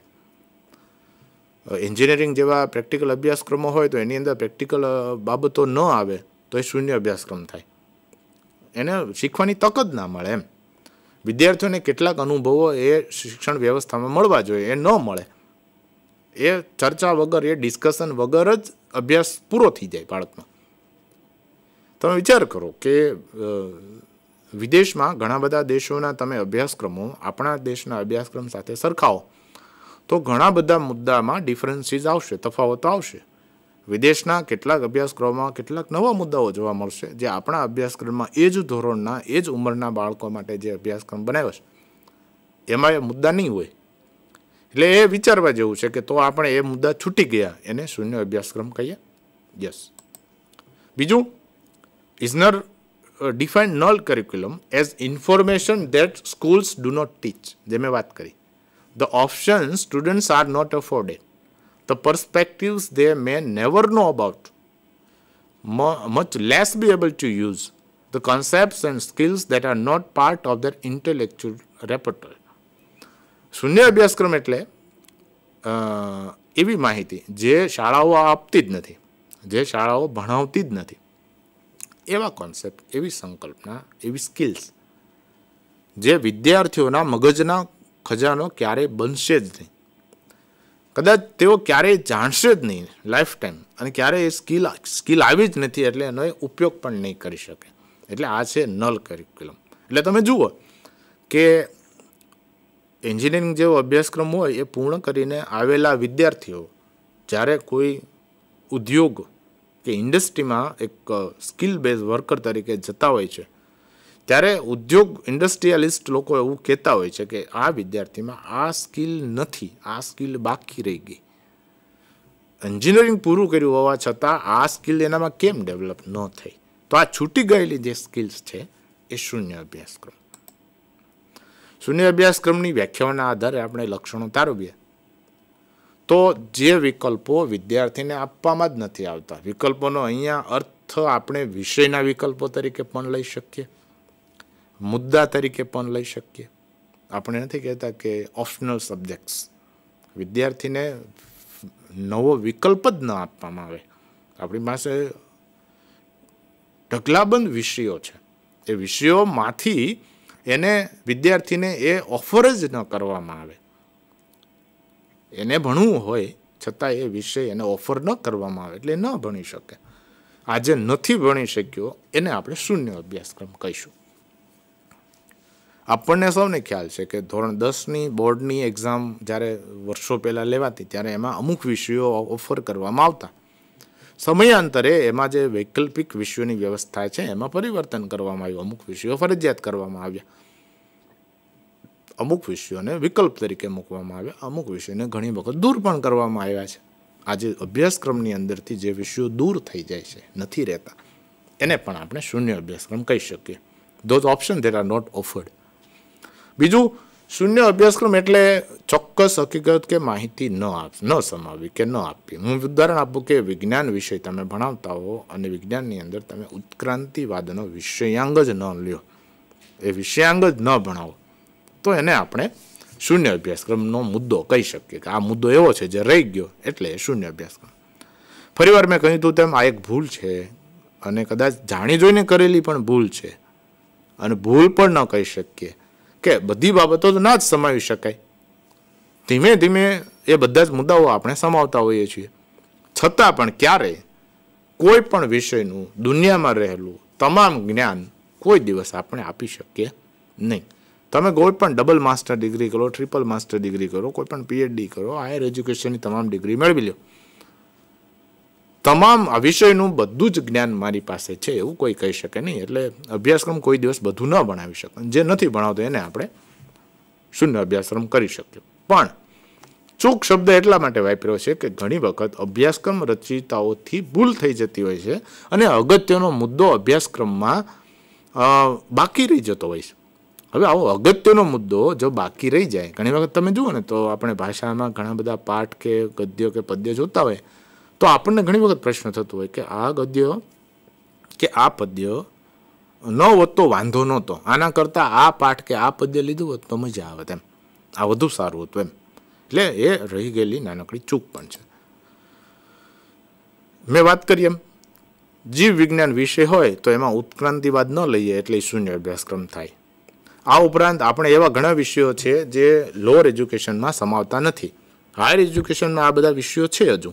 એન્જિનિયરિંગ જેવા પ્રેક્ટિકલ અભ્યાસક્રમો હોય તો એની અંદર પ્રેક્ટિકલ બાબતો ન આવે તો એ શૂન્ય અભ્યાસક્રમ થાય એને શીખવાની તક જ ના મળે એમ વિદ્યાર્થીઓને કેટલાક અનુભવો એ શિક્ષણ વ્યવસ્થામાં મળવા જોઈએ એ ન મળે એ ચર્ચા વગર એ ડિસ્કશન વગર જ અભ્યાસ પૂરો થઈ જાય બાળકમાં તમે વિચાર કરો કે વિદેશમાં ઘણા બધા દેશોના તમે અભ્યાસક્રમો આપણા દેશના અભ્યાસક્રમ સાથે સરખાવો તો ઘણા બધા મુદ્દામાં ડિફરન્સીસ આવશે તફાવતો આવશે વિદેશના કેટલાક અભ્યાસક્રમોમાં કેટલાક નવા મુદ્દાઓ જોવા મળશે જે આપણા અભ્યાસક્રમમાં એ જ ધોરણના એ જ ઉંમરના બાળકો માટે જે અભ્યાસક્રમ બનાવ્યો છે એમાં એ મુદ્દા નહીં હોય એટલે એ વિચારવા જેવું છે કે તો આપણે એ મુદ્દા છૂટી ગયા એને શૂન્ય અભ્યાસક્રમ કહીએ યસ બીજું ઇઝનર uh, define null curriculum as information that schools do not teach. જે મેં વાત કરી. The options students are not afforded. The perspectives they may never know about. Much less be able to use. The concepts and skills that are not part of their intellectual repertoire. શૂન્ય અભ્યાસક્રમ એટલે એવી માહિતી જે શાળાઓ આપતી જ નથી જે શાળાઓ ભણાવતી જ નથી એવા કોન્સેપ્ટ એવી સંકલ્પના એવી સ્કિલ્સ જે વિદ્યાર્થીઓના મગજના ખજાનો ક્યારેય બનશે જ નહીં કદાચ તેઓ ક્યારેય જાણશે જ નહીં લાઈફ ટાઈમ અને ક્યારેય એ સ્કિલ સ્કિલ આવી જ નથી એટલે એનો ઉપયોગ પણ નહીં કરી શકે એટલે આ છે નલ કરિક્યુલમ એટલે તમે જુઓ કે એન્જિનિયરિંગ જેવો અભ્યાસક્રમ હોય એ પૂર્ણ કરીને આવેલા વિદ્યાર્થીઓ જ્યારે કોઈ ઉદ્યોગ કે ઇન્ડસ્ટ્રીમાં એક સ્કિલ બેઝ વર્કર તરીકે જતા હોય છે ત્યારે ઉદ્યોગ ઇન્ડસ્ટ્રીયાલિસ્ટ લોકો એવું કહેતા હોય છે કે આ વિદ્યાર્થીમાં આ સ્કિલ નથી આ સ્કિલ બાકી રહી ગઈ એન્જિનિયરિંગ પૂરું કર્યું હોવા છતાં આ સ્કિલ એનામાં કેમ ડેવલપ ન થઈ તો આ છૂટી ગયેલી જે સ્કિલ્સ છે એ શૂન્ય અભ્યાસક્રમ શૂન્ય અભ્યાસક્રમની વ્યાખ્યાઓના આધારે આપણે લક્ષણો તારવ્યા તો જે વિકલ્પો વિદ્યાર્થીને આપવામાં જ નથી આવતા વિકલ્પોનો અહીંયા અર્થ આપણે વિષયના વિકલ્પો તરીકે પણ લઈ શકીએ મુદ્દા તરીકે પણ લઈ શકીએ આપણે નથી કહેતા કે ઓપ્શનલ સબ્જેક્ટ્સ વિદ્યાર્થીને નવો વિકલ્પ જ ન આપવામાં આવે આપણી પાસે ઢગલાબંધ વિષયો છે એ વિષયોમાંથી એને વિદ્યાર્થીને એ ઓફર જ ન કરવામાં આવે એને ભણવું હોય છતાં એ વિષય એને ઓફર ન કરવામાં આવે એટલે ન ભણી શકે આજે નથી ભણી શક્યો એને આપણે શૂન્ય અભ્યાસક્રમ કહીશું આપણને સૌને ખ્યાલ છે કે ધોરણ દસની બોર્ડની એક્ઝામ જ્યારે વર્ષો પહેલાં લેવાતી ત્યારે એમાં અમુક વિષયો ઓફર કરવામાં આવતા સમયાંતરે એમાં જે વૈકલ્પિક વિષયોની વ્યવસ્થા છે એમાં પરિવર્તન કરવામાં આવ્યું અમુક વિષયો ફરજિયાત કરવામાં આવ્યા અમુક વિષયોને વિકલ્પ તરીકે મૂકવામાં આવ્યા અમુક વિષયોને ઘણી વખત દૂર પણ કરવામાં આવ્યા છે આજે અભ્યાસક્રમની અંદરથી જે વિષયો દૂર થઈ જાય છે નથી રહેતા એને પણ આપણે શૂન્ય અભ્યાસક્રમ કહી શકીએ those option there are not offered બીજું શૂન્ય અભ્યાસક્રમ એટલે ચોક્કસ હકીકત કે માહિતી ન આપ ન સમાવી કે ન આપવી હું ઉદાહરણ આપું કે વિજ્ઞાન વિષય તમે ભણાવતા હો અને વિજ્ઞાનની અંદર તમે ઉત્ક્રાંતિવાદનો વિષયાંગ જ ન લ્યો એ વિષયાંગ જ ન ભણાવો તો એને આપણે શૂન્ય અભ્યાસક્રમનો મુદ્દો કહી શકીએ કે આ મુદ્દો એવો છે જે રહી ગયો એટલે શૂન્ય અભ્યાસક્રમ ફરીવાર મેં કહ્યું હતું તેમ આ એક ભૂલ છે અને કદાચ જાણી જોઈને કરેલી પણ ભૂલ છે અને ભૂલ પણ ન કહી શકીએ કે બધી બાબતો તો ના જ સમાવી શકાય ધીમે ધીમે એ બધા જ મુદ્દાઓ આપણે સમાવતા હોઈએ છીએ છતાં પણ ક્યારે કોઈ પણ વિષયનું દુનિયામાં રહેલું તમામ જ્ઞાન કોઈ દિવસ આપણે આપી શકીએ નહીં તમે કોઈ પણ ડબલ માસ્ટર ડિગ્રી કરો ટ્રિપલ માસ્ટર ડિગ્રી કરો કોઈ પણ પીએચડી કરો હાયર એજ્યુકેશનની તમામ ડિગ્રી મેળવી લો તમામ આ વિષયનું બધું જ જ્ઞાન મારી પાસે છે એવું કોઈ કહી શકે નહીં એટલે અભ્યાસક્રમ કોઈ દિવસ બધું ન ભણાવી શકે જે નથી ભણાવતો એને આપણે શૂન્ય અભ્યાસક્રમ કરી શકીએ પણ ચૂક શબ્દ એટલા માટે વાપર્યો છે કે ઘણી વખત અભ્યાસક્રમ રચિતાઓથી ભૂલ થઈ જતી હોય છે અને અગત્યનો મુદ્દો અભ્યાસક્રમમાં બાકી રહી જતો હોય છે હવે આવો અગત્યનો મુદ્દો જો બાકી રહી જાય ઘણી વખત તમે જુઓ ને તો આપણે ભાષામાં ઘણા બધા પાઠ કે ગદ્ય કે પદ્ય જોતા હોય તો આપણને ઘણી વખત પ્રશ્ન થતો હોય કે આ ગદ્ય કે આ પદ્ય ન હોત તો વાંધો નહોતો આના કરતાં આ પાઠ કે આ પદ્ય લીધું હોત તો મજા આવે એમ આ વધુ સારું હતું એમ એટલે એ રહી ગયેલી નાનકડી ચૂક પણ છે મેં વાત કરી એમ જીવ વિજ્ઞાન વિશે હોય તો એમાં ઉત્ક્રાંતિવાદ ન લઈએ એટલે શૂન્ય અભ્યાસક્રમ થાય આ ઉપરાંત આપણે એવા ઘણા વિષયો છે જે લોઅર એજ્યુકેશનમાં સમાવતા નથી હાયર એજ્યુકેશનમાં આ બધા વિષયો છે હજુ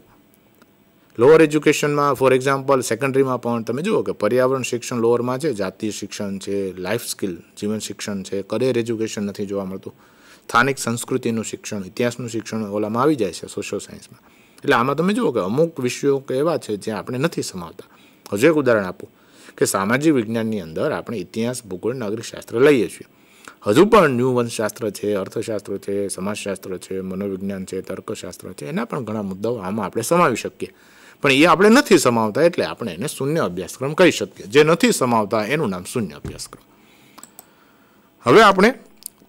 લોઅર એજ્યુકેશનમાં ફોર એક્ઝામ્પલ સેકન્ડરીમાં પણ તમે જુઓ કે પર્યાવરણ શિક્ષણ લોઅરમાં છે જાતીય શિક્ષણ છે લાઈફ સ્કિલ જીવન શિક્ષણ છે કરિયર એજ્યુકેશન નથી જોવા મળતું સ્થાનિક સંસ્કૃતિનું શિક્ષણ ઇતિહાસનું શિક્ષણ ઓલામાં આવી જાય છે સોશિયલ સાયન્સમાં એટલે આમાં તમે જુઓ કે અમુક વિષયો કે એવા છે જે આપણે નથી સમાવતા હજુ એક ઉદાહરણ આપું કે સામાજિક વિજ્ઞાનની અંદર આપણે ઇતિહાસ ભૂગોળ નાગરિક લઈએ છીએ હજુ પણ ન્યૂ વંશશાસ્ત્ર છે અર્થશાસ્ત્ર છે સમાજશાસ્ત્ર છે મનોવિજ્ઞાન છે તર્કશાસ્ત્ર છે એના પણ ઘણા મુદ્દાઓ આમાં આપણે સમાવી શકીએ પણ એ આપણે નથી સમાવતા એટલે આપણે એને શૂન્ય અભ્યાસક્રમ કહી શકીએ જે નથી સમાવતા એનું નામ શૂન્ય અભ્યાસક્રમ હવે આપણે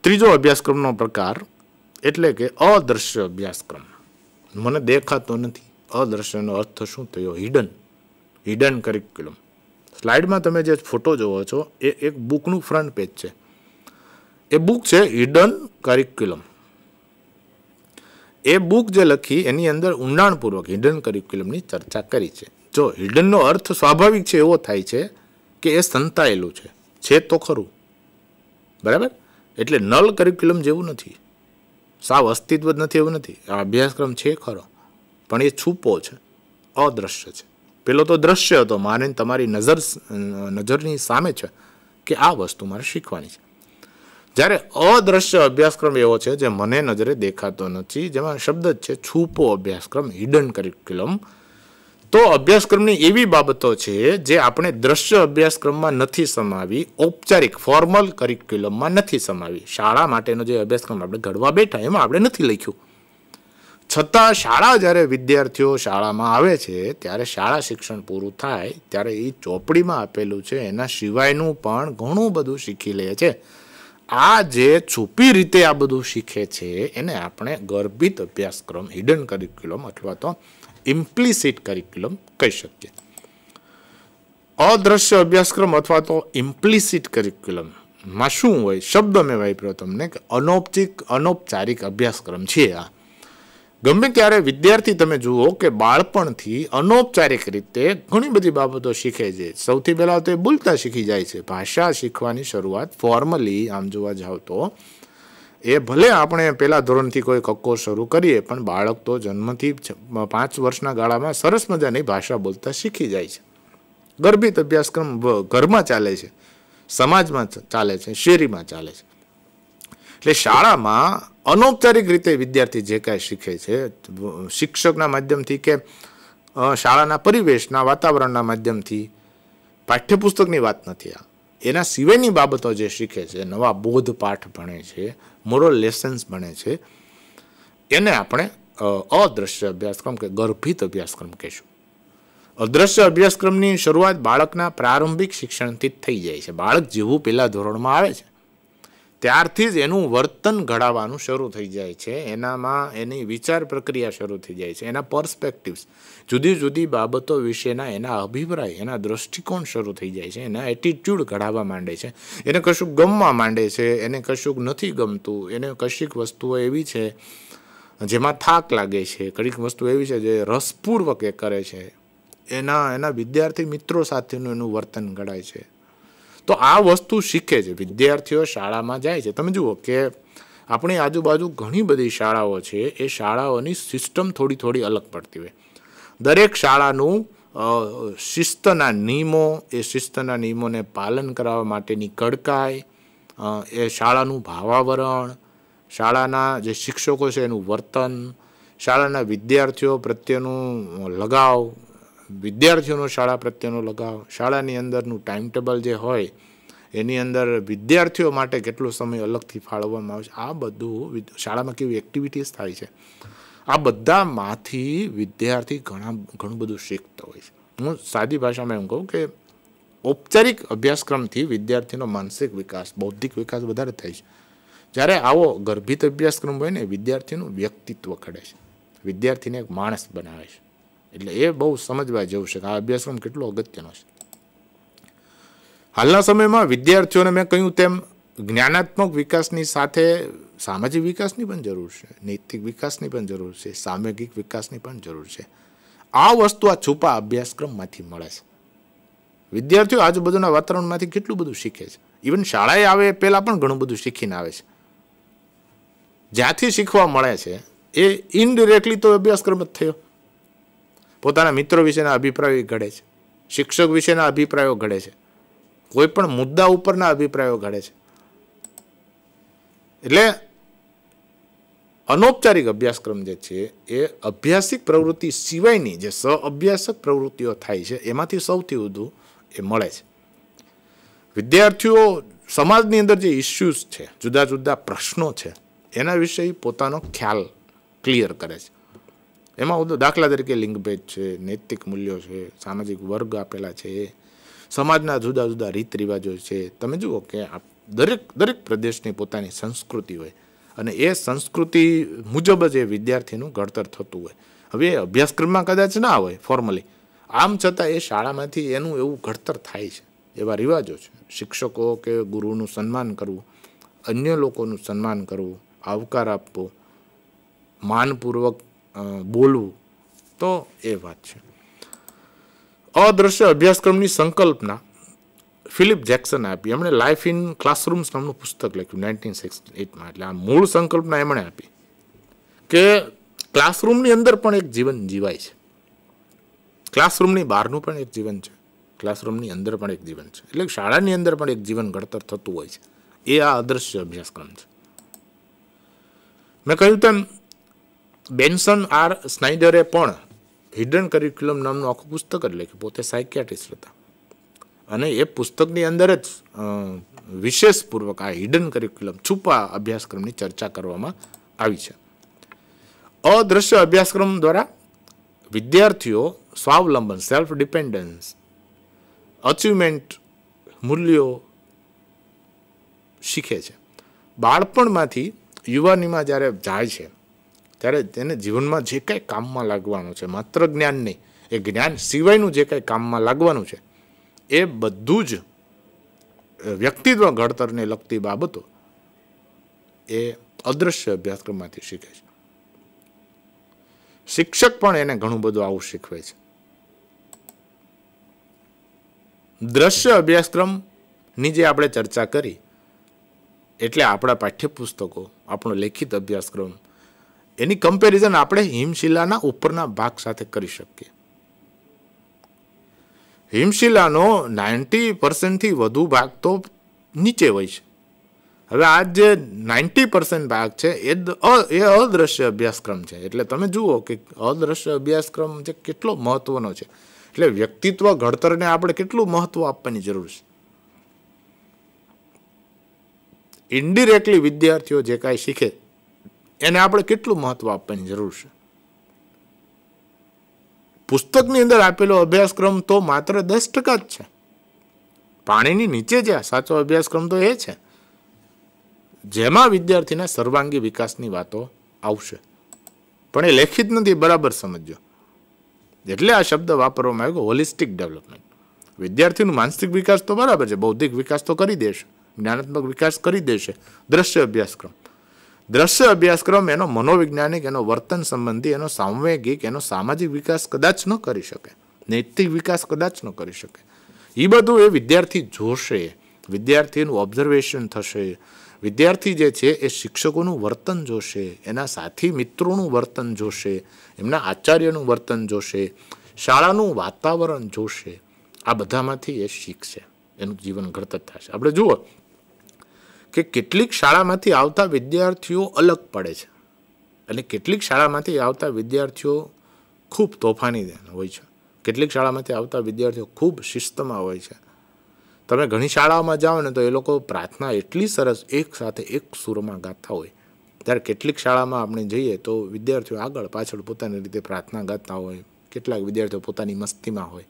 ત્રીજો અભ્યાસક્રમનો પ્રકાર એટલે કે અદ્રશ્ય અભ્યાસક્રમ મને દેખાતો નથી અદ્રશ્યનો અર્થ શું થયો હિડન હિડન કરિક્યુલમ સ્લાઇડમાં તમે જે ફોટો જોવો છો એ એક બુકનું ફ્રન્ટ પેજ છે એ બુક છે હિડન કરિક્યુલમ એ બુક જે લખી એની અંદર ઊંડાણપૂર્વક હિડન કરિક્યુલમની ચર્ચા કરી છે જો હિડનનો અર્થ સ્વાભાવિક છે એવો થાય છે કે એ સંતાયેલું છે છે તો ખરું બરાબર એટલે નલ કરિક્યુલમ જેવું નથી સાવ અસ્તિત્વ જ નથી એવું નથી આ અભ્યાસક્રમ છે ખરો પણ એ છૂપો છે અદૃશ્ય છે પેલો તો દ્રશ્ય હતો મારે તમારી નજર નજરની સામે છે કે આ વસ્તુ મારે શીખવાની છે જ્યારે અદ્રશ્ય અભ્યાસક્રમ એવો છે જે મને નજરે દેખાતો નથી જેમાં શબ્દ જ છે છૂપો અભ્યાસક્રમ હિડન કરિક્યુલમ તો અભ્યાસક્રમની એવી બાબતો છે જે આપણે દ્રશ્ય અભ્યાસક્રમમાં નથી સમાવી ઔપચારિક ફોર્મલ કરિક્યુલમમાં નથી સમાવી શાળા માટેનો જે અભ્યાસક્રમ આપણે ઘડવા બેઠા એમાં આપણે નથી લખ્યું છતાં શાળા જ્યારે વિદ્યાર્થીઓ શાળામાં આવે છે ત્યારે શાળા શિક્ષણ પૂરું થાય ત્યારે એ ચોપડીમાં આપેલું છે એના સિવાયનું પણ ઘણું બધું શીખી લે છે આ જે છુપી રીતે આ બધું શીખે છે એને આપણે ગર્ભિત અભ્યાસક્રમ હિડન કરિક્યુલમ અથવા તો ઇમ્પ્લિસિટ કરિક્યુલમ કહી શકીએ અદ્રશ્ય અભ્યાસક્રમ અથવા તો ઇમ્પ્લિસિટ કરિક્યુલમ માં શું હોય શબ્દ મેં વાપર્યો તમને કે અનૌપચિક અનૌપચારિક અભ્યાસક્રમ છે આ ગમે ત્યારે વિદ્યાર્થી તમે જુઓ કે બાળપણથી અનૌપચારિક રીતે ઘણી બધી બાબતો શીખે છે સૌથી પહેલાં તો એ બોલતા શીખી જાય છે ભાષા શીખવાની શરૂઆત ફોર્મલી આમ જોવા જાવ તો એ ભલે આપણે પહેલાં ધોરણથી કોઈ કક્કો શરૂ કરીએ પણ બાળક તો જન્મથી પાંચ વર્ષના ગાળામાં સરસ મજાની ભાષા બોલતા શીખી જાય છે ગર્ભિત અભ્યાસક્રમ ઘરમાં ચાલે છે સમાજમાં ચાલે છે શેરીમાં ચાલે છે એટલે શાળામાં અનૌપચારિક રીતે વિદ્યાર્થી જે કાંઈ શીખે છે શિક્ષકના માધ્યમથી કે શાળાના પરિવેશના વાતાવરણના માધ્યમથી પાઠ્યપુસ્તકની વાત નથી આ એના સિવાયની બાબતો જે શીખે છે નવા બોધ પાઠ ભણે છે મોરલ લેસન્સ ભણે છે એને આપણે અદ્રશ્ય અભ્યાસક્રમ કે ગર્ભિત અભ્યાસક્રમ કહેશું અદ્રશ્ય અભ્યાસક્રમની શરૂઆત બાળકના પ્રારંભિક શિક્ષણથી જ થઈ જાય છે બાળક જેવું પહેલાં ધોરણમાં આવે છે ત્યારથી જ એનું વર્તન ઘડાવવાનું શરૂ થઈ જાય છે એનામાં એની વિચાર પ્રક્રિયા શરૂ થઈ જાય છે એના પર્સપેક્ટિવ્સ જુદી જુદી બાબતો વિશેના એના અભિપ્રાય એના દ્રષ્ટિકોણ શરૂ થઈ જાય છે એના એટીટ્યૂડ ઘડાવા માંડે છે એને કશુંક ગમવા માંડે છે એને કશુંક નથી ગમતું એને કશીક વસ્તુઓ એવી છે જેમાં થાક લાગે છે કડીક વસ્તુ એવી છે જે રસપૂર્વક એ કરે છે એના એના વિદ્યાર્થી મિત્રો સાથેનું એનું વર્તન ઘડાય છે તો આ વસ્તુ શીખે છે વિદ્યાર્થીઓ શાળામાં જાય છે તમે જુઓ કે આપણી આજુબાજુ ઘણી બધી શાળાઓ છે એ શાળાઓની સિસ્ટમ થોડી થોડી અલગ પડતી હોય દરેક શાળાનું શિસ્તના નિયમો એ શિસ્તના નિયમોને પાલન કરાવવા માટેની કડકાઈ એ શાળાનું ભાવાવરણ શાળાના જે શિક્ષકો છે એનું વર્તન શાળાના વિદ્યાર્થીઓ પ્રત્યેનું લગાવ વિદ્યાર્થીઓનો શાળા પ્રત્યેનો લગાવ શાળાની અંદરનું ટાઈમ ટેબલ જે હોય એની અંદર વિદ્યાર્થીઓ માટે કેટલો સમય અલગથી ફાળવવામાં આવે છે આ બધું શાળામાં કેવી એક્ટિવિટીઝ થાય છે આ બધામાંથી વિદ્યાર્થી ઘણા ઘણું બધું શીખતો હોય છે હું સાદી ભાષામાં એમ કહું કે ઔપચારિક અભ્યાસક્રમથી વિદ્યાર્થીનો માનસિક વિકાસ બૌદ્ધિક વિકાસ વધારે થાય છે જ્યારે આવો ગર્ભિત અભ્યાસક્રમ હોય ને વિદ્યાર્થીનું વ્યક્તિત્વ ઘડે છે વિદ્યાર્થીને એક માણસ બનાવે છે એટલે એ બહુ સમજવા જેવું છે કે આ અભ્યાસક્રમ કેટલો અગત્યનો છે હાલના સમયમાં વિદ્યાર્થીઓને મેં કહ્યું તેમ જ્ઞાનાત્મક વિકાસની સાથે સામાજિક વિકાસની પણ જરૂર છે નૈતિક વિકાસની પણ જરૂર છે સામાજિક વિકાસની પણ જરૂર છે આ વસ્તુ આ છુપા અભ્યાસક્રમમાંથી મળે છે વિદ્યાર્થીઓ આજુબાજુના વાતાવરણમાંથી કેટલું બધું શીખે છે ઇવન શાળાએ આવે એ પહેલાં પણ ઘણું બધું શીખીને આવે છે જ્યાંથી શીખવા મળે છે એ ઇનડિરેક્ટલી તો અભ્યાસક્રમ જ થયો પોતાના મિત્રો વિશેના અભિપ્રાયો ઘડે છે શિક્ષક વિશેના અભિપ્રાયો ઘડે છે કોઈ પણ મુદ્દા ઉપરના અભિપ્રાયો ઘડે છે એટલે અનૌપચારિક અભ્યાસક્રમ જે છે એ અભ્યાસિક પ્રવૃત્તિ સિવાયની જે સ અભ્યાસક પ્રવૃત્તિઓ થાય છે એમાંથી સૌથી વધુ એ મળે છે વિદ્યાર્થીઓ સમાજની અંદર જે ઇસ્યુઝ છે જુદા જુદા પ્રશ્નો છે એના વિશે પોતાનો ખ્યાલ ક્લિયર કરે છે એમાં દાખલા તરીકે લિંગભેદ છે નૈતિક મૂલ્યો છે સામાજિક વર્ગ આપેલા છે સમાજના જુદા જુદા રીત રિવાજો છે તમે જુઓ કે દરેક દરેક પ્રદેશની પોતાની સંસ્કૃતિ હોય અને એ સંસ્કૃતિ મુજબ જ એ વિદ્યાર્થીનું ઘડતર થતું હોય હવે અભ્યાસક્રમમાં કદાચ ના હોય ફોર્મલી આમ છતાં એ શાળામાંથી એનું એવું ઘડતર થાય છે એવા રિવાજો છે શિક્ષકો કે ગુરુનું સન્માન કરવું અન્ય લોકોનું સન્માન કરવું આવકાર આપવો માનપૂર્વક બોલવું તો એ વાત છે અદ્રશ્ય અભ્યાસક્રમની સંકલ્પના ફિલિપ જેક્સન આપી એમણે લાઇફ ઇન ક્લાસરૂમ્સ નામનું પુસ્તક લખ્યું નાઇન્ટીન સિક્સટી એટમાં એટલે આ મૂળ સંકલ્પના એમણે આપી કે ક્લાસરૂમની અંદર પણ એક જીવન જીવાય છે ક્લાસરૂમની બહારનું પણ એક જીવન છે ક્લાસરૂમની અંદર પણ એક જીવન છે એટલે શાળાની અંદર પણ એક જીવન ઘડતર થતું હોય છે એ આ અદ્રશ્ય અભ્યાસક્રમ છે મેં કહ્યું તેમ બેન્સન આર સ્નાઇડરે પણ હિડન કરિક્યુલમ નામનું આખું પુસ્તક જ લખ્યું પોતે સાયકિયાટ્રિસ્ટ હતા અને એ પુસ્તકની અંદર જ વિશેષપૂર્વક આ હિડન કરિક્યુલમ છુપા અભ્યાસક્રમની ચર્ચા કરવામાં આવી છે અદ્રશ્ય અભ્યાસક્રમ દ્વારા વિદ્યાર્થીઓ સ્વાવલંબન સેલ્ફ ડિપેન્ડન્સ અચિવમેન્ટ મૂલ્યો શીખે છે બાળપણમાંથી યુવાનીમાં જ્યારે જાય છે ત્યારે તેને જીવનમાં જે કાંઈ કામમાં લાગવાનું છે માત્ર જ્ઞાન નહીં એ જ્ઞાન સિવાયનું જે કાંઈ કામમાં લાગવાનું છે એ બધું જ વ્યક્તિત્વ ઘડતરને લગતી બાબતો એ અદૃશ્ય અભ્યાસક્રમમાંથી શીખે છે શિક્ષક પણ એને ઘણું બધું આવું શીખવે છે દ્રશ્ય અભ્યાસક્રમની જે આપણે ચર્ચા કરી એટલે આપણા પાઠ્યપુસ્તકો આપણો લેખિત અભ્યાસક્રમ એની કમ્પેરિઝન આપણે હિમશિલાના ઉપરના ભાગ સાથે કરી શકીએ હિમશિલાનો નાઇન્ટી પર્સન્ટથી વધુ ભાગ તો નીચે હોય છે હવે આ જે નાઇન્ટી પર્સન્ટ ભાગ છે એ એ અદ્રશ્ય અભ્યાસક્રમ છે એટલે તમે જુઓ કે અદ્રશ્ય અભ્યાસક્રમ છે કેટલો મહત્વનો છે એટલે વ્યક્તિત્વ ઘડતરને આપણે કેટલું મહત્વ આપવાની જરૂર છે ઇન્ડિરેક્ટલી વિદ્યાર્થીઓ જે કાંઈ શીખે એને આપણે કેટલું મહત્ત્વ આપવાની જરૂર છે પુસ્તકની અંદર આપેલો અભ્યાસક્રમ તો માત્ર દસ ટકા જ છે પાણીની નીચે જ્યાં સાચો અભ્યાસક્રમ તો એ છે જેમાં વિદ્યાર્થીના સર્વાંગી વિકાસની વાતો આવશે પણ એ લેખિત નથી બરાબર સમજો એટલે આ શબ્દ વાપરવામાં આવ્યો હોલિસ્ટિક ડેવલપમેન્ટ વિદ્યાર્થીનું માનસિક વિકાસ તો બરાબર છે બૌદ્ધિક વિકાસ તો કરી દેશે જ્ઞાનાત્મક વિકાસ કરી દેશે દ્રશ્ય અભ્યાસક્રમ દ્રશ્ય અભ્યાસક્રમ એનો મનોવૈજ્ઞાનિક એનો વર્તન સંબંધી એનો સાંવેગિક એનો સામાજિક વિકાસ કદાચ ન કરી શકે નૈતિક વિકાસ કદાચ ન કરી શકે એ બધું એ વિદ્યાર્થી જોશે વિદ્યાર્થીનું ઓબ્ઝર્વેશન થશે વિદ્યાર્થી જે છે એ શિક્ષકોનું વર્તન જોશે એના સાથી મિત્રોનું વર્તન જોશે એમના આચાર્યનું વર્તન જોશે શાળાનું વાતાવરણ જોશે આ બધામાંથી એ શીખશે એનું જીવન ઘડતર થશે આપણે જુઓ કે કેટલીક શાળામાંથી આવતા વિદ્યાર્થીઓ અલગ પડે છે અને કેટલીક શાળામાંથી આવતા વિદ્યાર્થીઓ ખૂબ તોફાની હોય છે કેટલીક શાળામાંથી આવતા વિદ્યાર્થીઓ ખૂબ શિસ્તમાં હોય છે તમે ઘણી શાળાઓમાં જાઓ ને તો એ લોકો પ્રાર્થના એટલી સરસ એક સાથે એક સૂરમાં ગાતા હોય ત્યારે કેટલીક શાળામાં આપણે જઈએ તો વિદ્યાર્થીઓ આગળ પાછળ પોતાની રીતે પ્રાર્થના ગાતા હોય કેટલાક વિદ્યાર્થીઓ પોતાની મસ્તીમાં હોય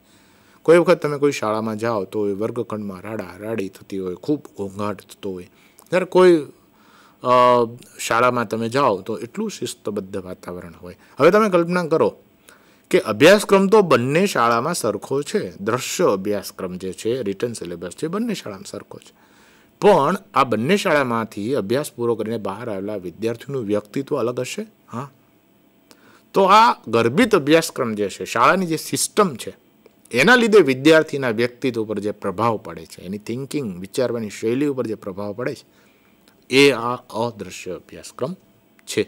કોઈ વખત તમે કોઈ શાળામાં જાઓ તો વર્ગખંડમાં રાડા રાડી થતી હોય ખૂબ ઘોંઘાટ થતો હોય ત્યારે કોઈ શાળામાં તમે જાઓ તો એટલું શિસ્તબદ્ધ વાતાવરણ હોય હવે તમે કલ્પના કરો કે અભ્યાસક્રમ તો બંને શાળામાં સરખો છે દ્રશ્ય અભ્યાસક્રમ જે છે રિટર્ન સિલેબસ છે બંને શાળામાં સરખો છે પણ આ બંને શાળામાંથી અભ્યાસ પૂરો કરીને બહાર આવેલા વિદ્યાર્થીનું વ્યક્તિત્વ અલગ હશે હા તો આ ગર્ભિત અભ્યાસક્રમ જે છે શાળાની જે સિસ્ટમ છે એના લીધે વિદ્યાર્થીના વ્યક્તિત્વ ઉપર જે પ્રભાવ પડે છે એની થિંકિંગ વિચારવાની શૈલી ઉપર જે પ્રભાવ પડે છે એ આ અદ્રશ્ય અભ્યાસક્રમ છે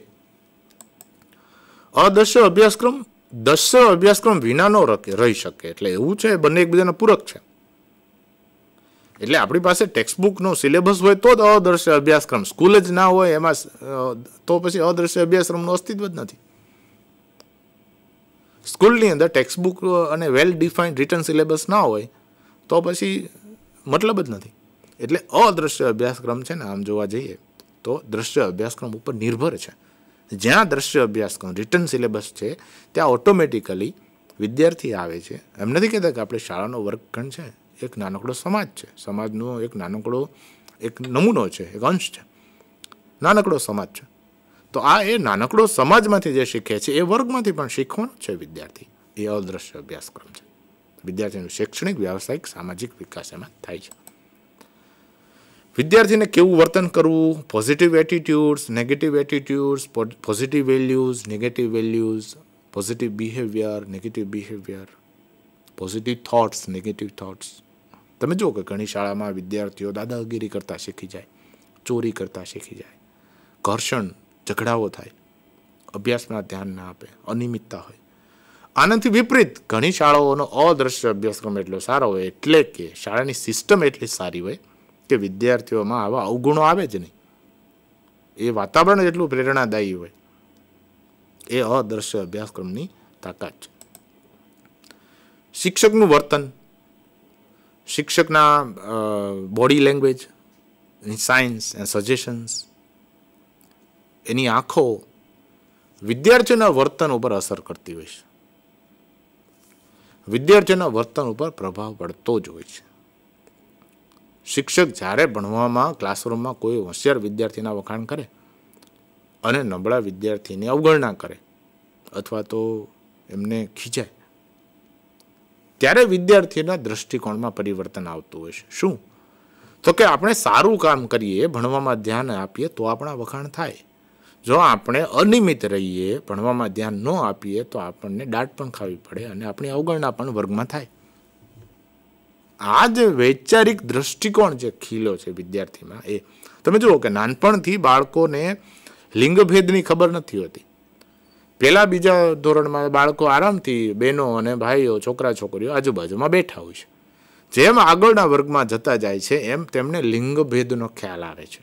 અદ્રશ્ય અભ્યાસક્રમ દશ્ય અભ્યાસક્રમ વિનાનો રહી શકે એટલે એવું છે બંને એકબીજાના પૂરક છે એટલે આપણી પાસે ટેક્સ્ટબુકનો સિલેબસ હોય તો જ અદ્રશ્ય અભ્યાસક્રમ સ્કૂલ જ ના હોય એમાં તો પછી અદ્રશ્ય અભ્યાસક્રમનું અસ્તિત્વ જ નથી સ્કૂલની અંદર ટેક્સ્ટબુક અને વેલ ડિફાઇન્ડ રિટર્ન સિલેબસ ના હોય તો પછી મતલબ જ નથી એટલે અદ્રશ્ય અભ્યાસક્રમ છે ને આમ જોવા જઈએ તો દૃશ્ય અભ્યાસક્રમ ઉપર નિર્ભર છે જ્યાં દૃશ્ય અભ્યાસક્રમ રિટર્ન સિલેબસ છે ત્યાં ઓટોમેટિકલી વિદ્યાર્થી આવે છે એમ નથી કહેતા કે આપણે શાળાનો વર્ગખંડ છે એક નાનકડો સમાજ છે સમાજનો એક નાનકડો એક નમૂનો છે એક અંશ છે નાનકડો સમાજ છે તો આ એ નાનકડો સમાજમાંથી જે શીખે છે એ વર્ગમાંથી પણ શીખવાનું છે વિદ્યાર્થી એ અદ્રશ્ય અભ્યાસક્રમ છે વિદ્યાર્થીનું શૈક્ષણિક વ્યાવસાયિક સામાજિક વિકાસ એમાં થાય છે વિદ્યાર્થીને કેવું વર્તન કરવું positive attitudes negative attitudes positive values negative values positive behaviour negative behaviour positive thoughts negative thoughts તમે જુઓ કે ઘણી શાળામાં વિદ્યાર્થીઓ દાદાગીરી કરતાં શીખી જાય ચોરી કરતાં શીખી જાય ઘર્ષણ ઝઘડાઓ થાય અભ્યાસમાં ધ્યાન ના આપે અનિયમિતતા હોય આનાથી વિપરીત ઘણી શાળાઓનો અદ્રશ્ય અભ્યાસક્રમ એટલો સારો હોય એટલે કે શાળાની સિસ્ટમ એટલી સારી હોય કે વિદ્યાર્થીઓમાં આવા અવગુણો આવે જ નહીં એ વાતાવરણ એટલું પ્રેરણાદાયી હોય એ અદ્રશ્ય અભ્યાસક્રમની તાકાત છે શિક્ષકનું વર્તન શિક્ષકના બોડી લેંગ્વેજ એની સાયન્સ એન્ડ સજેશન્સ એની આંખો વિદ્યાર્થીઓના વર્તન ઉપર અસર કરતી હોય છે વિદ્યાર્થીઓના વર્તન ઉપર પ્રભાવ પડતો જ હોય છે શિક્ષક જ્યારે ભણવામાં ક્લાસરૂમમાં કોઈ હોશિયાર વિદ્યાર્થીના વખાણ કરે અને નબળા વિદ્યાર્થીની અવગણના કરે અથવા તો એમને ખીચાય ત્યારે વિદ્યાર્થીના દ્રષ્ટિકોણમાં પરિવર્તન આવતું હોય છે શું તો કે આપણે સારું કામ કરીએ ભણવામાં ધ્યાન આપીએ તો આપણા વખાણ થાય જો આપણે અનિયમિત રહીએ ભણવામાં ધ્યાન ન આપીએ તો આપણને દાટ પણ ખાવી પડે અને આપણી અવગણના પણ વર્ગમાં થાય આ જે વૈચારિક દ્રષ્ટિકોણ જે ખીલો છે વિદ્યાર્થીમાં એ તમે જુઓ કે નાનપણથી બાળકોને લિંગભેદની ખબર નથી હોતી પહેલાં બીજા ધોરણમાં બાળકો આરામથી બહેનો અને ભાઈઓ છોકરા છોકરીઓ આજુબાજુમાં બેઠા હોય છે જેમ આગળના વર્ગમાં જતા જાય છે એમ તેમને લિંગભેદનો ખ્યાલ આવે છે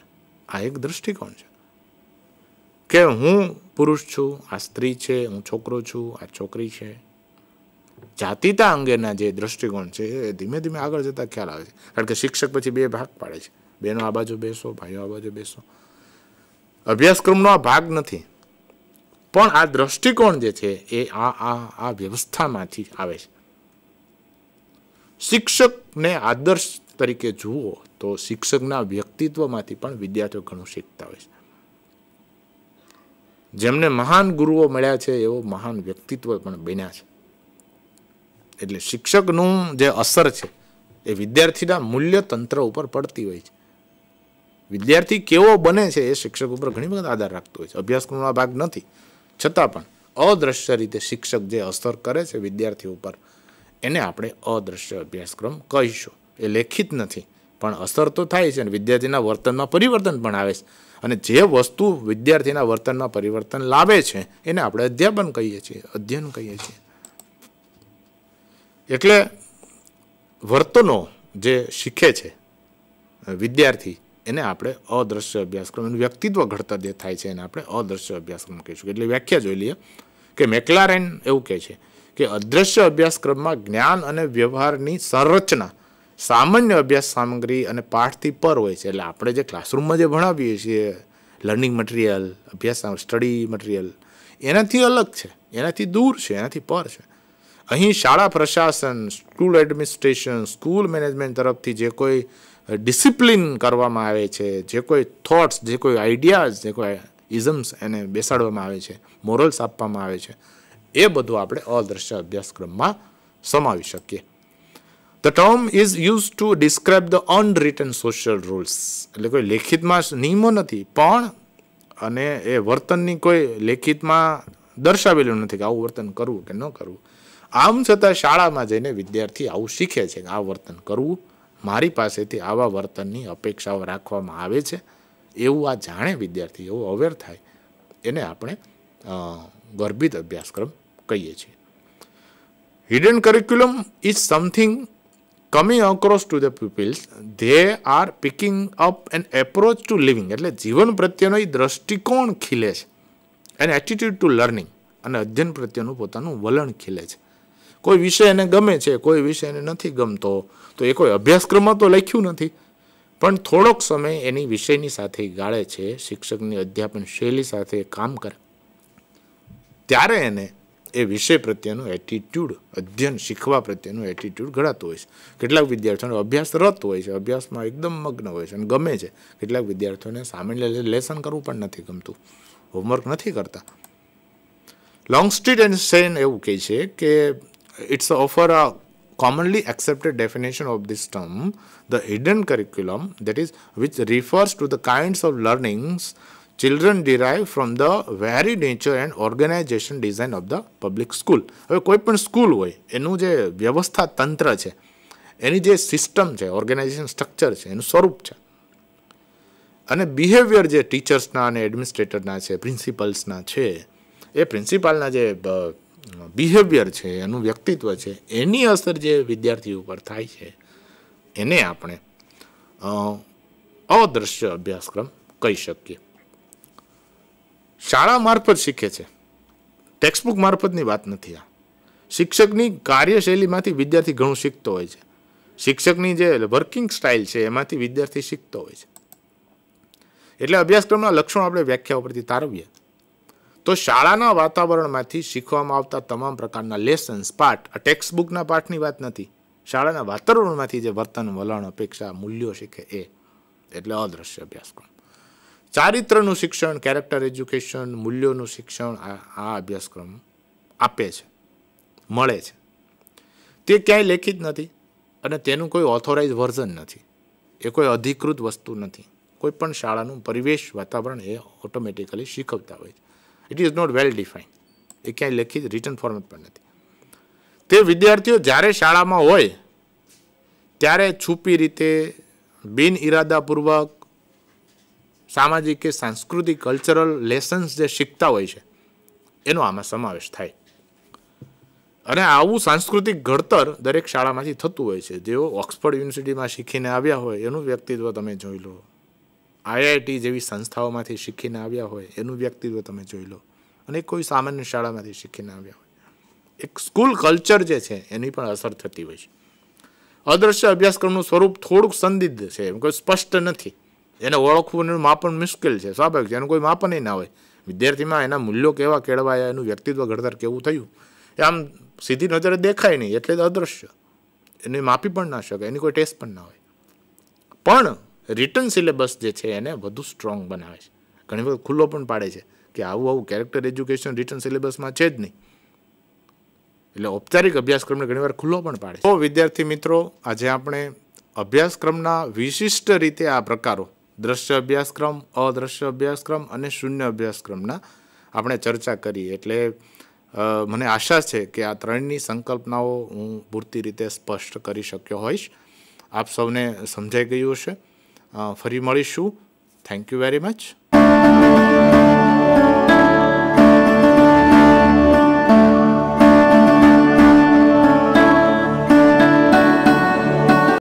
આ એક દ્રષ્ટિકોણ છે કે હું પુરુષ છું આ સ્ત્રી છે હું છોકરો છું આ છોકરી છે જાતિતા અંગેના જે દ્રષ્ટિકોણ છે એ ધીમે ધીમે આગળ જતાં ખ્યાલ આવે છે કારણ કે શિક્ષક પછી બે ભાગ પાડે છે બેનો આ બાજુ બેસો ભાઈઓ આ બાજુ બેસો અભ્યાસક્રમનો આ ભાગ નથી પણ આ દ્રષ્ટિકોણ જે છે એ આ આ આ વ્યવસ્થામાંથી આવે છે શિક્ષકને આદર્શ તરીકે જુઓ તો શિક્ષકના વ્યક્તિત્વમાંથી પણ વિદ્યાર્થીઓ ઘણું શીખતા હોય છે જેમને મહાન ગુરુઓ મળ્યા છે એવો મહાન વ્યક્તિત્વ પણ બન્યા છે એટલે શિક્ષકનું જે અસર છે એ વિદ્યાર્થીના મૂલ્ય તંત્ર ઉપર પડતી હોય છે વિદ્યાર્થી કેવો બને છે એ શિક્ષક ઉપર ઘણી વખત આધાર રાખતો હોય છે અભ્યાસક્રમનો ભાગ નથી છતાં પણ અદૃશ્ય રીતે શિક્ષક જે અસર કરે છે વિદ્યાર્થી ઉપર એને આપણે અદૃશ્ય અભ્યાસક્રમ કહીશું એ લેખિત નથી પણ અસર તો થાય છે અને વિદ્યાર્થીના વર્તનમાં પરિવર્તન પણ આવે છે અને જે વસ્તુ વિદ્યાર્થીના વર્તનમાં પરિવર્તન લાવે છે એને આપણે અધ્યાપન કહીએ છીએ અધ્યયન કહીએ છીએ એટલે વર્તનો જે શીખે છે વિદ્યાર્થી એને આપણે અદૃશ્ય અભ્યાસક્રમ એનું વ્યક્તિત્વ ઘડતર જે થાય છે એને આપણે અદૃશ્ય અભ્યાસક્રમ કહીશું એટલે વ્યાખ્યા જોઈ લઈએ કે મેકલારેન એવું કહે છે કે અદૃશ્ય અભ્યાસક્રમમાં જ્ઞાન અને વ્યવહારની સંરચના સામાન્ય અભ્યાસ સામગ્રી અને પાઠથી પર હોય છે એટલે આપણે જે ક્લાસરૂમમાં જે ભણાવીએ છીએ લર્નિંગ મટીરિયલ અભ્યાસ સ્ટડી મટીરિયલ એનાથી અલગ છે એનાથી દૂર છે એનાથી પર છે અહીં શાળા પ્રશાસન સ્કૂલ એડમિનિસ્ટ્રેશન સ્કૂલ મેનેજમેન્ટ તરફથી જે કોઈ ડિસિપ્લિન કરવામાં આવે છે જે કોઈ થોટ્સ જે કોઈ આઈડિયાઝ જે કોઈ ઇઝમ્સ એને બેસાડવામાં આવે છે મોરલ્સ આપવામાં આવે છે એ બધું આપણે અદ્રશ્ય અભ્યાસક્રમમાં સમાવી શકીએ the term is use to describe the unwritten social rules એટલે કોઈ લેખિતમાં નિયમો નથી પણ અને એ વર્તનની કોઈ લેખિતમાં દર્શાવેલું નથી કે આવું વર્તન કરવું કે ન કરવું આમ છતાં શાળામાં જઈને વિદ્યાર્થી આવું શીખે છે કે આ વર્તન કરવું મારી પાસેથી આવા વર્તનની અપેક્ષાઓ રાખવામાં આવે છે એવું આ જાણે વિદ્યાર્થી એવો અવેર થાય એને આપણે ગર્ભિત અભ્યાસક્રમ કહીએ છીએ hidden curriculum is something coming across to the peoples they are picking up an approach to living એટલે જીવન પ્રત્યેનો એ દ્રષ્ટિકોણ ખીલે છે એન એટીટ્યુડ ટુ લર્નિંગ અને અધ્યયન પ્રત્યેનું પોતાનું વલણ ખીલે છે કોઈ વિષય એને ગમે છે કોઈ વિષય એને નથી ગમતો તો એ કોઈ અભ્યાસક્રમમાં તો લખ્યું નથી પણ થોડોક સમય એની વિષયની સાથે ગાળે છે શિક્ષકની અધ્યાપન શૈલી સાથે કામ કરે ત્યારે એને એ વિષય પ્રત્યેનો એટીટ્યૂડ અધ્યયન શીખવા પ્રત્યેનો એટીટ્યૂડ ઘડાતો હોય છે કેટલાક વિદ્યાર્થીઓને અભ્યાસ રત હોય છે અભ્યાસમાં એકદમ મગ્ન હોય છે અને ગમે છે કેટલાક વિદ્યાર્થીઓને સામાન્ય લેસન કરવું પણ નથી ગમતું હોમવર્ક નથી કરતા લોંગસ્ટ્રીટ એન્ડ સેન એવું કહે છે કે it's offer a commonly accepted definition of this term the hidden curriculum that is which refers to the kinds of learnings children derive from the varied nature and organization design of the public school હવે કોઈ પણ school હોય એનું જે વ્યવસ્થા તંત્ર છે એની જે સિસ્ટમ છે ઓર્ગેનાઇઝેશન સ્ટ્રક્ચર છે એનું સ્વરૂપ છે અને બિહેવિયર જે ટીચર્સના અને એડમિનિસ્ટ્રેટરના છે પ્રિન્સિપલ્સના છે એ પ્રિન્સિપાલના જે બિહેવિયર છે એનું વ્યક્તિત્વ છે એની અસર જે વિદ્યાર્થી ઉપર થાય છે એને આપણે અદ્રશ્ય અભ્યાસક્રમ કહી શકીએ શાળા મારફત શીખે છે ટેક્સ્ટબુક મારફતની વાત નથી આ શિક્ષકની કાર્યશૈલીમાંથી વિદ્યાર્થી ઘણું શીખતો હોય છે શિક્ષકની જે વર્કિંગ સ્ટાઇલ છે એમાંથી વિદ્યાર્થી શીખતો હોય છે એટલે અભ્યાસક્રમના લક્ષણો આપણે વ્યાખ્યા ઉપરથી તારવીએ તો શાળાના વાતાવરણમાંથી શીખવામાં આવતા તમામ પ્રકારના લેસન્સ પાઠ ટેક્સ્ટ બુકના પાઠની વાત નથી શાળાના વાતાવરણમાંથી જે વર્તન વલણ અપેક્ષા મૂલ્યો શીખે એ એટલે અદ્રશ્ય અભ્યાસક્રમ ચારિત્રનું શિક્ષણ કેરેક્ટર એજ્યુકેશન મૂલ્યોનું શિક્ષણ આ અભ્યાસક્રમ આપે છે મળે છે તે ક્યાંય લેખિત નથી અને તેનું કોઈ ઓથોરાઇઝ વર્ઝન નથી એ કોઈ અધિકૃત વસ્તુ નથી કોઈ પણ શાળાનું પરિવેશ વાતાવરણ એ ઓટોમેટિકલી શીખવતા હોય છે it is not well defined એ ક્યાંય લખી રિટર્ન ફોર્મેટ પણ નથી તે વિદ્યાર્થીઓ જ્યારે શાળામાં હોય ત્યારે છુપી રીતે બિન ઇરાદાપૂર્વક સામાજિક કે સાંસ્કૃતિક કલ્ચરલ લેસન્સ જે શીખતા હોય છે એનો આમાં સમાવેશ થાય અને આવું સાંસ્કૃતિક ઘડતર દરેક શાળામાંથી થતું હોય છે જેઓ ઓક્સફર્ડ યુનિવર્સિટીમાં શીખીને આવ્યા હોય એનું વ્યક્તિત્વ તમે જોઈ લો આઈઆઈટી જેવી સંસ્થાઓમાંથી શીખીને આવ્યા હોય એનું વ્યક્તિત્વ તમે જોઈ લો અને કોઈ સામાન્ય શાળામાંથી શીખીને આવ્યા હોય એક સ્કૂલ કલ્ચર જે છે એની પણ અસર થતી હોય છે અદ્રશ્ય અભ્યાસક્રમનું સ્વરૂપ થોડુંક સંદિગ્ધ છે એમ કોઈ સ્પષ્ટ નથી એને ઓળખવું એનું માપન મુશ્કેલ છે સ્વાભાવિક છે એનું કોઈ માપન ના હોય વિદ્યાર્થીમાં એના મૂલ્યો કેવા કેળવાયા એનું વ્યક્તિત્વ ઘડતર કેવું થયું એ આમ સીધી નજરે દેખાય નહીં એટલે અદ્રશ્ય એને માપી પણ ના શકે એની કોઈ ટેસ્ટ પણ ના હોય પણ રિટર્ન સિલેબસ જે છે એને વધુ સ્ટ્રોંગ બનાવે છે ઘણી વખત ખુલ્લો પણ પાડે છે કે આવું આવું કેરેક્ટર એજ્યુકેશન રિટર્ન સિલેબસમાં છે જ નહીં એટલે ઔપચારિક અભ્યાસક્રમને ઘણીવાર ખુલ્લો પણ પાડે તો વિદ્યાર્થી મિત્રો આજે આપણે અભ્યાસક્રમના વિશિષ્ટ રીતે આ પ્રકારો દ્રશ્ય અભ્યાસક્રમ અદ્રશ્ય અભ્યાસક્રમ અને શૂન્ય અભ્યાસક્રમના આપણે ચર્ચા કરી એટલે મને આશા છે કે આ ત્રણની સંકલ્પનાઓ હું પૂરતી રીતે સ્પષ્ટ કરી શક્યો હોઈશ આપ સૌને સમજાઈ ગયું હશે uh, Thank you very much.